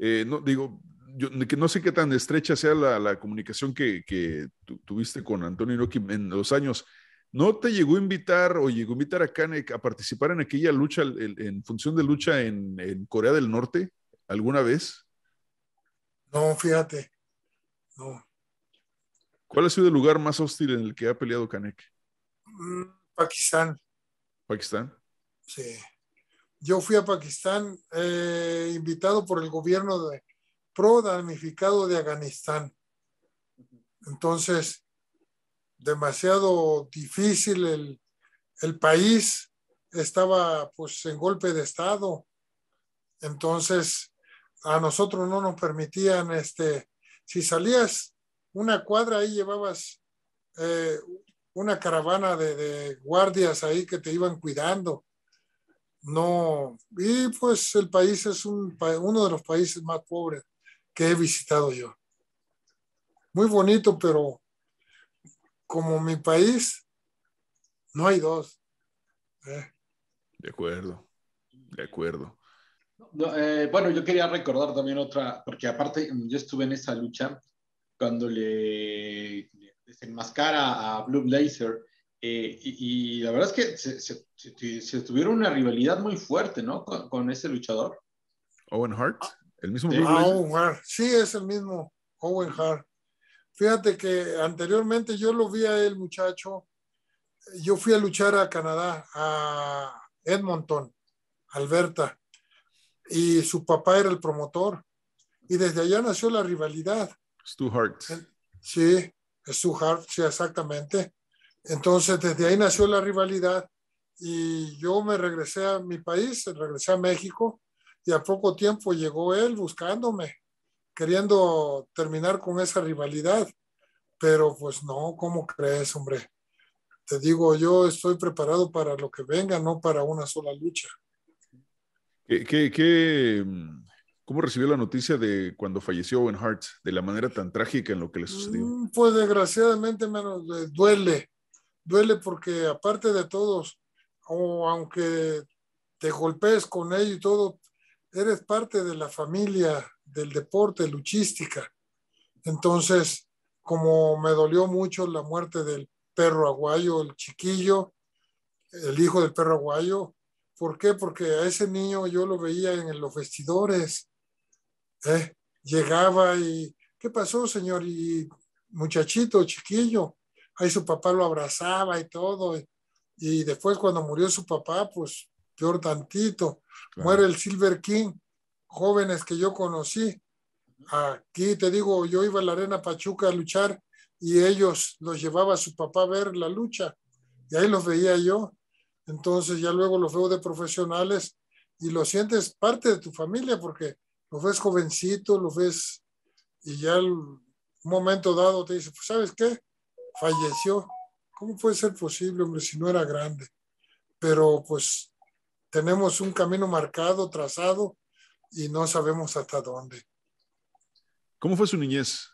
eh, no, digo, no sé qué tan estrecha sea la, comunicación que, tuviste con Antonio Inoki en los años, ¿no te llegó a invitar o llegó a invitar a Kanek a participar en aquella lucha, en, función de lucha en, Corea del Norte alguna vez? No, fíjate, no. ¿Cuál ha sido el lugar más hostil en el que ha peleado Kanek? Mm, Pakistán. ¿Pakistán? Sí yo fui a Pakistán eh, invitado por el gobierno de, pro damnificado de Afganistán. Entonces, demasiado difícil el, país, estaba pues en golpe de estado. Entonces, a nosotros no nos permitían, este, si salías una cuadra ahí llevabas eh, una caravana de, de, guardias ahí que te iban cuidando. No, y pues el país es un, uno de los países más pobres que he visitado yo. Muy bonito, pero como mi país, no hay dos. ¿eh? De acuerdo, de acuerdo. Eh, bueno, yo quería recordar también otra, porque aparte yo estuve en esa lucha cuando le desenmascara a Blue Blazer. Eh, y, la verdad es que se, se, tuvieron una rivalidad muy fuerte, ¿no? con ese luchador. Owen Hart. El mismo sí, Sí, es el mismo Owen Hart. Fíjate que anteriormente yo lo vi a él, muchacho. Yo fui a luchar a Canadá, a Edmonton, Alberta, y su papá era el promotor. Y desde allá nació la rivalidad. Stu Hart. Sí, Stu Hart, sí, exactamente. Entonces, desde ahí nació la rivalidad y yo me regresé a mi país, regresé a México y a poco tiempo llegó él buscándome, queriendo terminar con esa rivalidad. Pero pues no, ¿cómo crees, hombre? Te digo, yo estoy preparado para lo que venga, no para una sola lucha. ¿Qué, qué, mm, cómo recibió la noticia de cuando falleció Owen Hart, de la manera tan trágica en lo que le sucedió? Mm, pues desgraciadamente menos duele, duele porque aparte de todos, o aunque te golpees con él y todo, eres parte de la familia del deporte, luchística. Entonces, como me dolió mucho la muerte del perro aguayo, el chiquillo, el hijo del perro aguayo, ¿por qué? Porque a ese niño yo lo veía en los vestidores. ¿eh? Llegaba y, ¿qué pasó, señor? Y muchachito, chiquillo, ahí su papá lo abrazaba y todo. Y, y después cuando murió su papá, pues peor tantito. Muere el Silver King, jóvenes que yo conocí. Aquí te digo, yo iba a la Arena Pachuca a luchar y ellos los llevaba a su papá a ver la lucha. Y ahí los veía yo. Entonces ya luego los veo de profesionales y los sientes parte de tu familia porque los ves jovencitos, los ves y ya un momento dado te dice, pues sabes qué, falleció. ¿Cómo puede ser posible, hombre, si no era grande? Pero pues tenemos un camino marcado, trazado, y no sabemos hasta dónde. ¿Cómo fue su niñez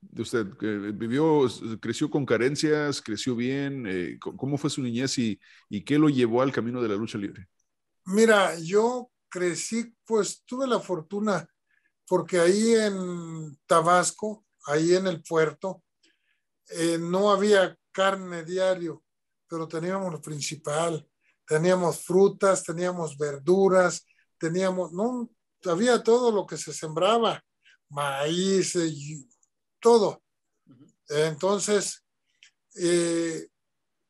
de usted? ¿Vivió, creció con carencias, creció bien? Eh, ¿Cómo fue su niñez y, y qué lo llevó al camino de la lucha libre? Mira, yo crecí, pues tuve la fortuna, porque ahí en Tabasco, ahí en el puerto, eh, no había carne diario, pero teníamos lo principal. Teníamos frutas, teníamos verduras, teníamos, no, había todo lo que se sembraba, maíz, eh, y todo. Entonces, eh,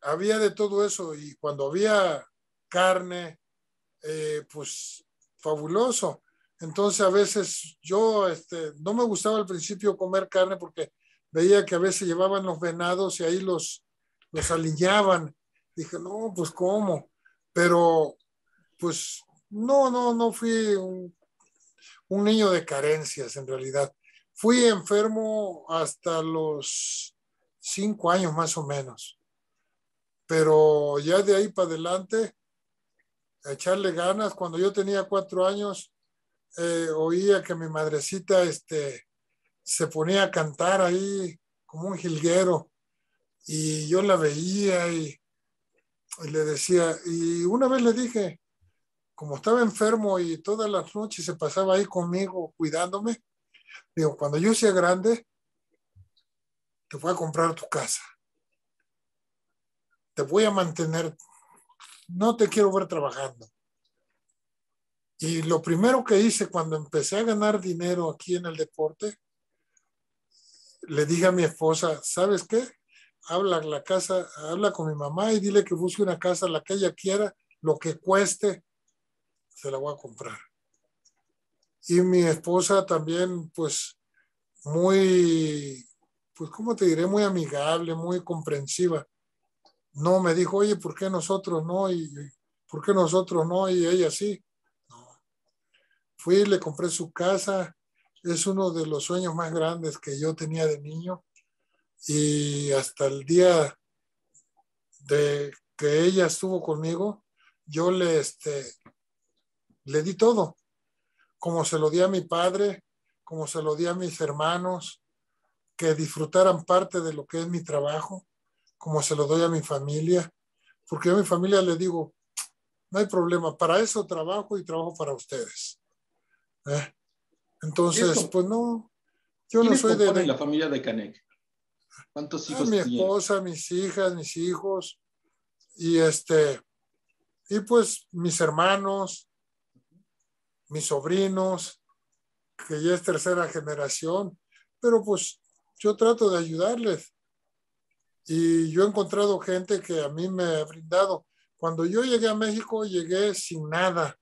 había de todo eso y cuando había carne, eh, pues fabuloso. Entonces a veces yo este, no me gustaba al principio comer carne porque veía que a veces llevaban los venados y ahí los, los aliñaban. Dije, no, pues cómo pero pues no, no, no fui un, niño de carencias en realidad. Fui enfermo hasta los cinco años más o menos, pero ya de ahí para adelante, a echarle ganas. Cuando yo tenía cuatro años, eh, oía que mi madrecita este, se ponía a cantar ahí como un jilguero y yo la veía y y le decía, y una vez le dije, como estaba enfermo y todas las noches se pasaba ahí conmigo cuidándome, digo, cuando yo sea grande, te voy a comprar tu casa. Te voy a mantener. No te quiero ver trabajando. Y lo primero que hice cuando empecé a ganar dinero aquí en el deporte, le dije a mi esposa, ¿sabes qué? habla la casa, habla con mi mamá y dile que busque una casa la que ella quiera, lo que cueste, se la voy a comprar. Y mi esposa también, pues, muy, pues, ¿cómo te diré? Muy amigable, muy comprensiva. No, me dijo, oye, ¿por qué nosotros no? Y, ¿Por qué nosotros no? Y ella sí. Fui, le compré su casa. Es uno de los sueños más grandes que yo tenía de niño y hasta el día de que ella estuvo conmigo, yo le, este, le di todo, como se lo di a mi padre, como se lo di a mis hermanos, que disfrutaran parte de lo que es mi trabajo, como se lo doy a mi familia, porque a mi familia le digo, no hay problema, para eso trabajo y trabajo para ustedes. ¿Eh? Entonces, pues no, yo no soy de... la familia de Canek? ¿Cuántos ah, hijos Mi esposa, mis hijas, mis hijos, y este, y pues mis hermanos, mis sobrinos, que ya es tercera generación, pero pues yo trato de ayudarles. Y yo he encontrado gente que a mí me ha brindado. Cuando yo llegué a México, llegué sin nada,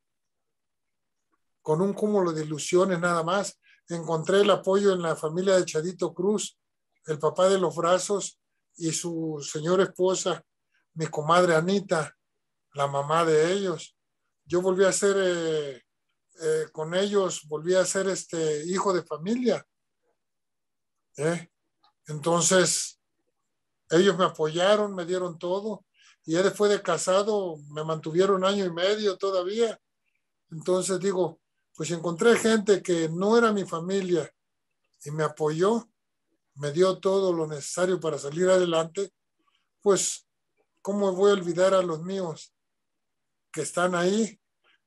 con un cúmulo de ilusiones nada más. Encontré el apoyo en la familia de Chadito Cruz, el papá de los brazos y su señora esposa, mi comadre Anita, la mamá de ellos. Yo volví a ser eh, eh, con ellos, volví a ser este hijo de familia. ¿eh? Entonces, ellos me apoyaron, me dieron todo. Y ya después de casado, me mantuvieron año y medio todavía. Entonces digo, pues encontré gente que no era mi familia y me apoyó me dio todo lo necesario para salir adelante, pues ¿cómo voy a olvidar a los míos que están ahí?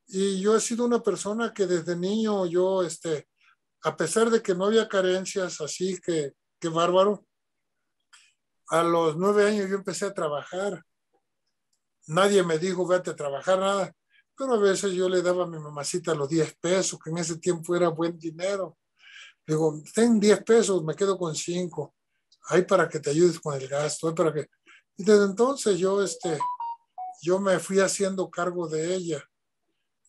Y yo he sido una persona que desde niño yo, este, a pesar de que no había carencias así, que, bárbaro, a los nueve años yo empecé a trabajar. Nadie me dijo, vete a trabajar, nada. Pero a veces yo le daba a mi mamacita los diez pesos, que en ese tiempo era buen dinero. Digo, ten 10 pesos, me quedo con 5. Hay para que te ayudes con el gasto, para que... Y desde entonces yo, este, yo me fui haciendo cargo de ella.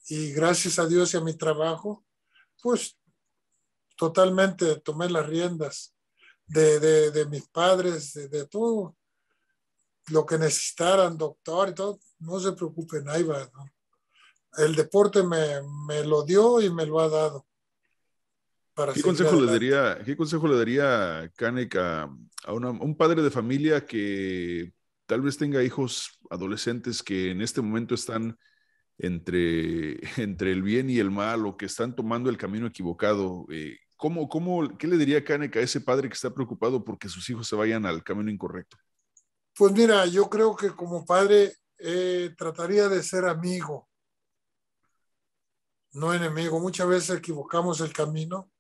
Y gracias a Dios y a mi trabajo, pues totalmente tomé las riendas de, mis padres, de, todo lo que necesitaran, doctor y todo. No se preocupen, ahí va. El deporte me lo dio y me lo ha dado. ¿Qué, consejo le daría, ¿Qué a, un padre de familia que tal vez tenga hijos adolescentes que en este momento están entre, entre el bien y el mal o que están tomando el camino equivocado? Eh, ¿cómo, cómo, qué le diría Kanek a ese padre que está preocupado porque sus hijos se vayan al camino incorrecto? Pues mira, yo creo que como padre eh, trataría de ser amigo, no enemigo. Muchas veces equivocamos el camino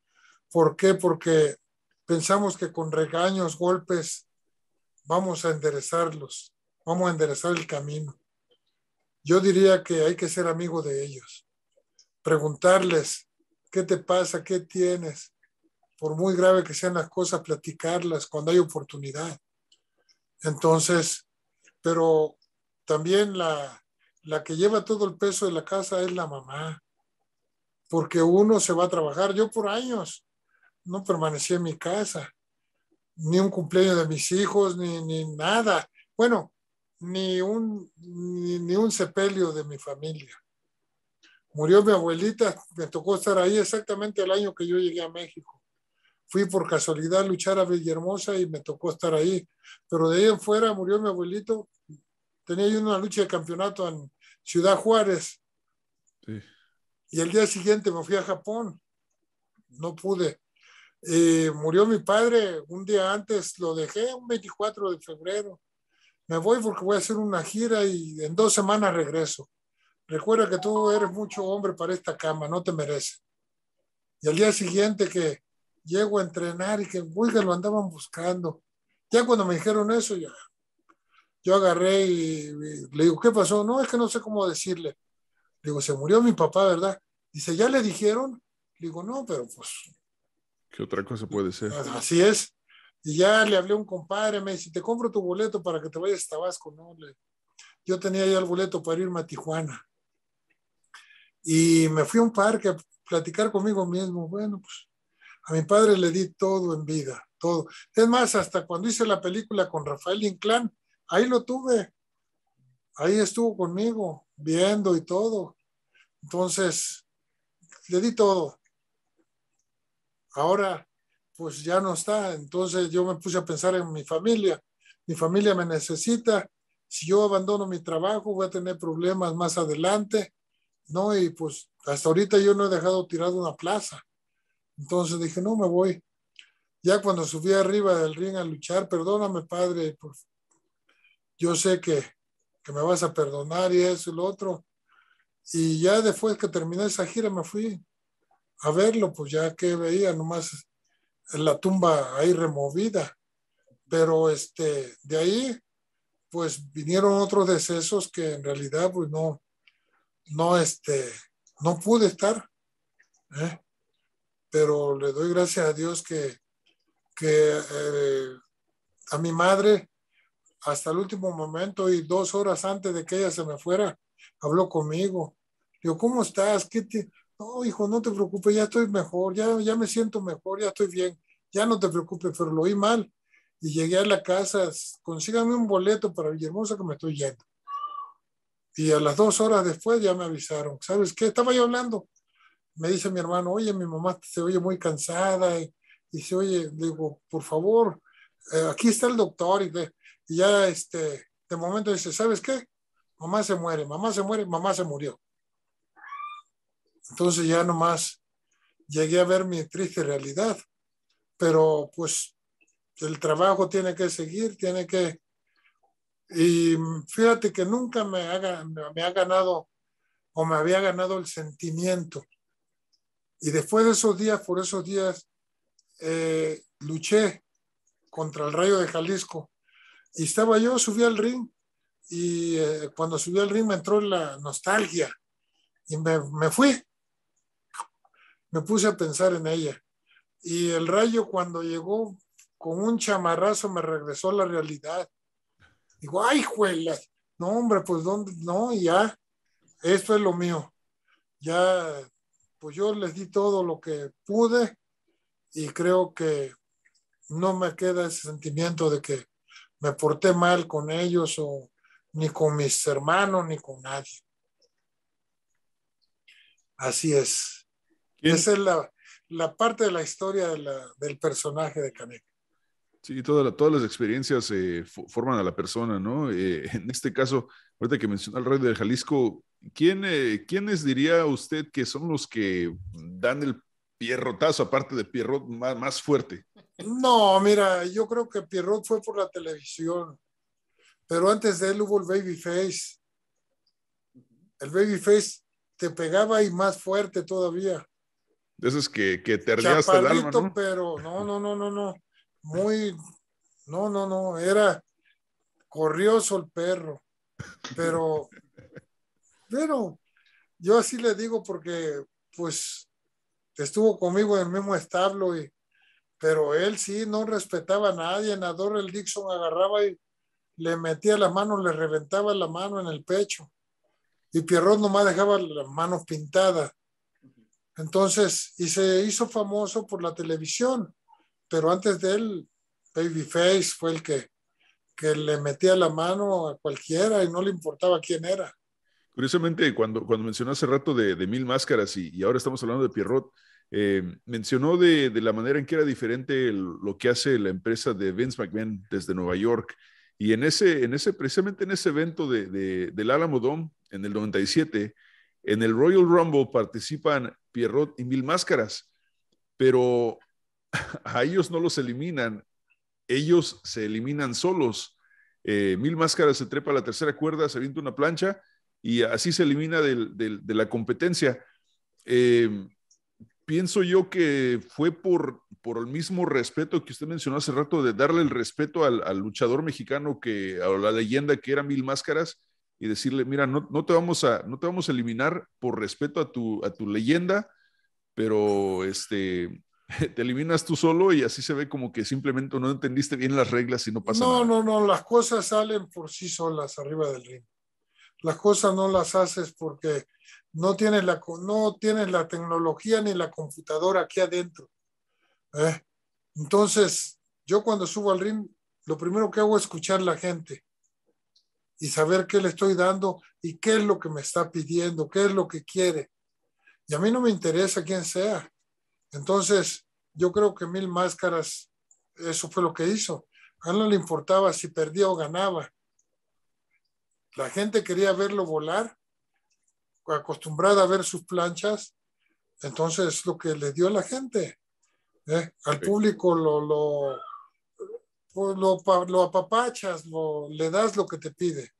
¿Por qué? Porque pensamos que con regaños, golpes, vamos a enderezarlos, vamos a enderezar el camino. Yo diría que hay que ser amigo de ellos, preguntarles, ¿qué te pasa? ¿Qué tienes? Por muy grave que sean las cosas, platicarlas cuando hay oportunidad. Entonces, pero también la, la que lleva todo el peso de la casa es la mamá, porque uno se va a trabajar. Yo por años no permanecí en mi casa, ni un cumpleaños de mis hijos, ni, nada. Bueno, ni un, ni, un sepelio de mi familia. Murió mi abuelita, me tocó estar ahí exactamente el año que yo llegué a México. Fui por casualidad a luchar a Villahermosa y me tocó estar ahí. Pero de ahí en fuera murió mi abuelito. Tenía yo una lucha de campeonato en Ciudad Juárez. Y el día siguiente me fui a Japón. No pude. Eh, murió mi padre un día antes, lo dejé un 24 de febrero. Me voy porque voy a hacer una gira y en dos semanas regreso. Recuerda que tú eres mucho hombre para esta cama, no te mereces. Y al día siguiente que llego a entrenar y que, que lo andaban buscando. Ya cuando me dijeron eso, ya, yo agarré y, y le digo, ¿qué pasó? No, es que no sé cómo decirle. digo, se murió mi papá, ¿verdad? Dice, ¿ya le dijeron? digo, no, pero pues ¿Qué otra cosa puede ser? Así es. Y ya le hablé a un compadre, me dice, te compro tu boleto para que te vayas a Tabasco, ¿no? yo tenía ya el boleto para irme a Tijuana. Y me fui a un parque a platicar conmigo mismo. Bueno, pues a mi padre le di todo en vida, todo. Es más, hasta cuando hice la película con Rafael Inclán, ahí lo tuve. Ahí estuvo conmigo, viendo y todo. Entonces, le di todo. Ahora, pues ya no está. Entonces yo me puse a pensar en mi familia. Mi familia me necesita. Si yo abandono mi trabajo, voy a tener problemas más adelante. No, y pues hasta ahorita yo no he dejado tirado una plaza. Entonces dije, no, me voy. Ya cuando subí arriba del ring a luchar, perdóname, padre, yo sé que, que me vas a perdonar y eso y lo otro. Y ya después que terminé esa gira me fui a verlo, pues ya que veía nomás la tumba ahí removida. Pero este, de ahí, pues vinieron otros decesos que en realidad, pues no, no, este, no pude estar. ¿eh? Pero le doy gracias a Dios que, eh, a mi madre, hasta el último momento y dos horas antes de que ella se me fuera, habló conmigo. yo, ¿cómo estás? ¿Qué te, no, hijo, no te preocupes, ya estoy mejor, ya, ya me siento mejor, ya estoy bien, ya no te preocupes, pero lo oí mal. Y llegué a la casa, consígame un boleto para Villahermosa que me estoy yendo. Y a las dos horas después ya me avisaron, ¿sabes qué? Estaba yo hablando. Me dice mi hermano, oye, mi mamá se oye muy cansada y, se oye, digo, por favor, eh, aquí está el doctor. Y, y ya este, de momento dice, ¿sabes qué? Mamá se muere, mamá se muere, mamá se murió. Entonces ya nomás llegué a ver mi triste realidad, pero pues el trabajo tiene que seguir, tiene que... Y fíjate que nunca me ha, me ha ganado o me había ganado el sentimiento. Y después de esos días, por esos días, eh, luché contra el Rayo de Jalisco. Y estaba yo, subí al ring y eh, cuando subí al ring me entró la nostalgia y me, me fui me puse a pensar en ella. Y el rayo cuando llegó con un chamarrazo me regresó a la realidad. Digo, ay, juela. no, hombre, pues dónde, no, ya, esto es lo mío. Ya, pues yo les di todo lo que pude y creo que no me queda ese sentimiento de que me porté mal con ellos o ni con mis hermanos ni con nadie. Así es. Esa es la, parte de la historia del personaje de Canek. Sí, todas las experiencias eh, forman a la persona, ¿no? Eh, en este caso, ahorita que mencionó al rey de Jalisco, ¿quién, eh, ¿quiénes diría usted que son los que dan el pierrotazo, aparte de Pierrot, más, más fuerte? No, mira, yo creo que Pierrot fue por la televisión, pero antes de él hubo el Babyface. El Babyface te pegaba y más fuerte todavía de esos que, que el ¿no? pero no, no, no, no, no, muy, no, no, no, era corrioso el perro, pero, pero yo así le digo porque, pues, estuvo conmigo en el mismo establo y, pero él sí no respetaba a nadie, Nador el Dixon agarraba y le metía la mano, le reventaba la mano en el pecho. Y Pierrot nomás dejaba las manos pintadas. Entonces, y se hizo famoso por la televisión, pero antes de él, Babyface fue el que, le metía la mano a cualquiera y no le importaba quién era. Curiosamente, cuando, cuando mencionó hace rato de, Mil Máscaras y, ahora estamos hablando de Pierrot, eh, mencionó de, la manera en que era diferente lo que hace la empresa de Vince McMahon desde Nueva York. Y en ese, en ese precisamente en ese evento del Alamo Dome, en el 97, en el Royal Rumble participan Pierrot y Mil Máscaras, pero a ellos no los eliminan, ellos se eliminan solos. Eh, mil Máscaras se trepa a la tercera cuerda, se avienta una plancha y así se elimina de la competencia. Eh, pienso yo que fue por, por el mismo respeto que usted mencionó hace rato, de darle el respeto al, al luchador mexicano que a la leyenda que era Mil Máscaras, y decirle, mira, no, te, vamos a, no te vamos a eliminar por respeto a tu, a tu leyenda, pero este, te eliminas tú solo y así se ve como que simplemente no entendiste bien las reglas y no pasa no, nada. No, no, no, las cosas salen por sí solas arriba del ring. Las cosas no las haces porque no tienes la, no tienes la tecnología ni la computadora aquí adentro. ¿eh? Entonces, yo cuando subo al ring, lo primero que hago es escuchar a la gente y saber qué le estoy dando y qué es lo que me está pidiendo, qué es lo que quiere. Y a mí no me interesa quién sea. Entonces, yo creo que Mil Máscaras, eso fue lo que hizo. A él no le importaba si perdía o ganaba. La gente quería verlo volar, acostumbrada a ver sus planchas. Entonces, lo que le dio la gente, ¿eh? al público lo, pues lo, lo apapachas, lo, le das lo que te pide.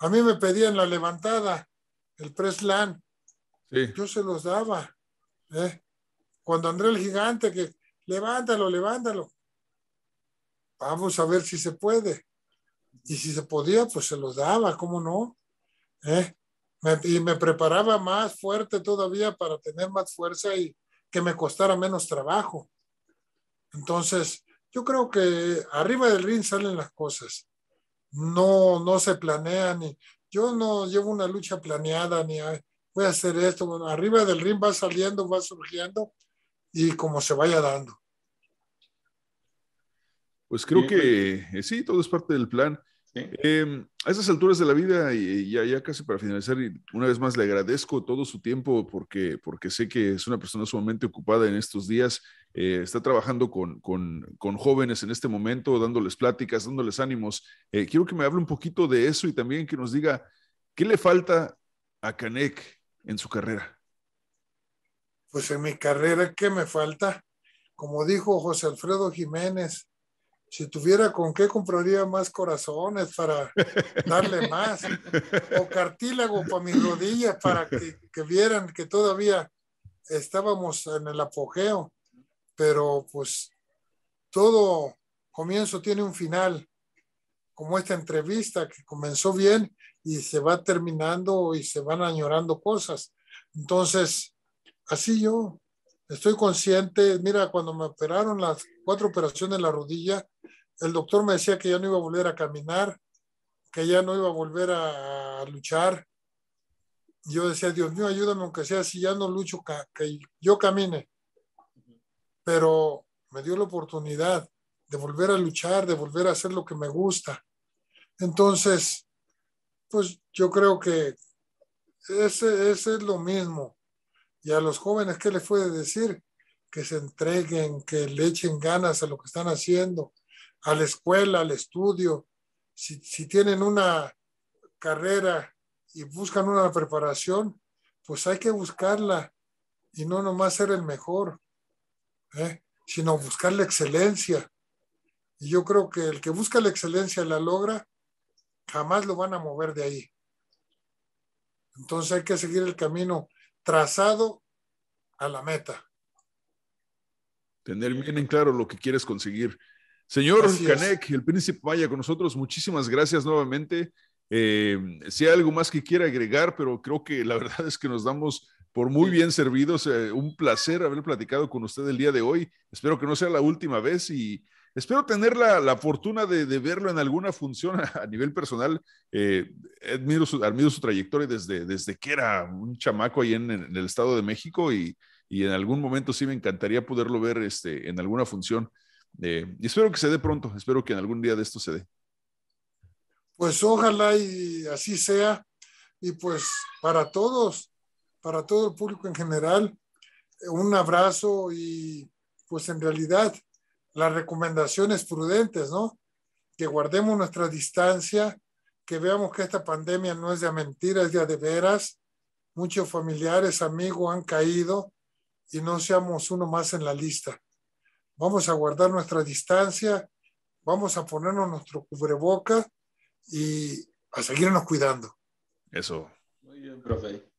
A mí me pedían la levantada, el preslan. Sí. Yo se los daba. ¿eh? Cuando André el Gigante, que levántalo, levántalo. Vamos a ver si se puede. Y si se podía, pues se los daba, ¿cómo no? ¿Eh? y me preparaba más fuerte todavía para tener más fuerza y que me costara menos trabajo. Entonces, yo creo que arriba del ring salen las cosas. No, no se planean. yo no llevo una lucha planeada ni voy a hacer esto. arriba del ring va saliendo, va surgiendo y como se vaya dando. Pues creo que sí, todo es parte del plan. Em, a esas alturas de la vida, y ya, casi para finalizar, una vez más le agradezco todo su tiempo porque, porque sé que es una persona sumamente ocupada en estos días. Eh, está trabajando con, jóvenes en este momento, dándoles pláticas, dándoles ánimos. Eh, quiero que me hable un poquito de eso y también que nos diga qué le falta a Canek en su carrera. Pues en mi carrera, ¿qué me falta? Como dijo José Alfredo Jiménez, si tuviera con qué compraría más corazones para darle más, o cartílago para mis rodillas para que, que, vieran que todavía estábamos en el apogeo, pero pues todo comienzo tiene un final, como esta entrevista que comenzó bien y se va terminando y se van añorando cosas. Entonces, así yo estoy consciente, mira, cuando me operaron las cuatro operaciones en la rodilla, el doctor me decía que ya no iba a volver a caminar, que ya no iba a volver a luchar. Yo decía, Dios mío, ayúdame, aunque sea si ya no lucho, que yo camine. Pero me dio la oportunidad de volver a luchar, de volver a hacer lo que me gusta. Entonces, pues yo creo que ese, es lo mismo. Y a los jóvenes, ¿qué les puede decir? Que se entreguen, que le echen ganas a lo que están haciendo, a la escuela, al estudio. Si, tienen una carrera y buscan una preparación, pues hay que buscarla y no nomás ser el mejor, ¿eh? sino buscar la excelencia. Y yo creo que el que busca la excelencia la logra, jamás lo van a mover de ahí. Entonces hay que seguir el camino trazado a la meta. Tener bien en claro lo que quieres conseguir Señor Canek, el príncipe vaya con nosotros. Muchísimas gracias nuevamente. Eh, si hay algo más que quiera agregar, pero creo que la verdad es que nos damos por muy bien servidos. Eh, un placer haber platicado con usted el día de hoy. Espero que no sea la última vez y espero tener la, fortuna de, verlo en alguna función a, nivel personal. Eh, admiro, su, trayectoria desde, desde que era un chamaco ahí en, el Estado de México y, en algún momento sí me encantaría poderlo ver este, en alguna función. Eh, y espero que se dé pronto, espero que en algún día de esto se dé. Pues ojalá y así sea. Y pues para todos, para todo el público en general, un abrazo y pues en realidad las recomendaciones prudentes, ¿no? Que guardemos nuestra distancia, que veamos que esta pandemia no es de mentiras, es de de veras. Muchos familiares, amigos han caído y no seamos uno más en la lista vamos a guardar nuestra distancia, vamos a ponernos nuestro cubreboca y a seguirnos cuidando. Eso. Muy bien, profe.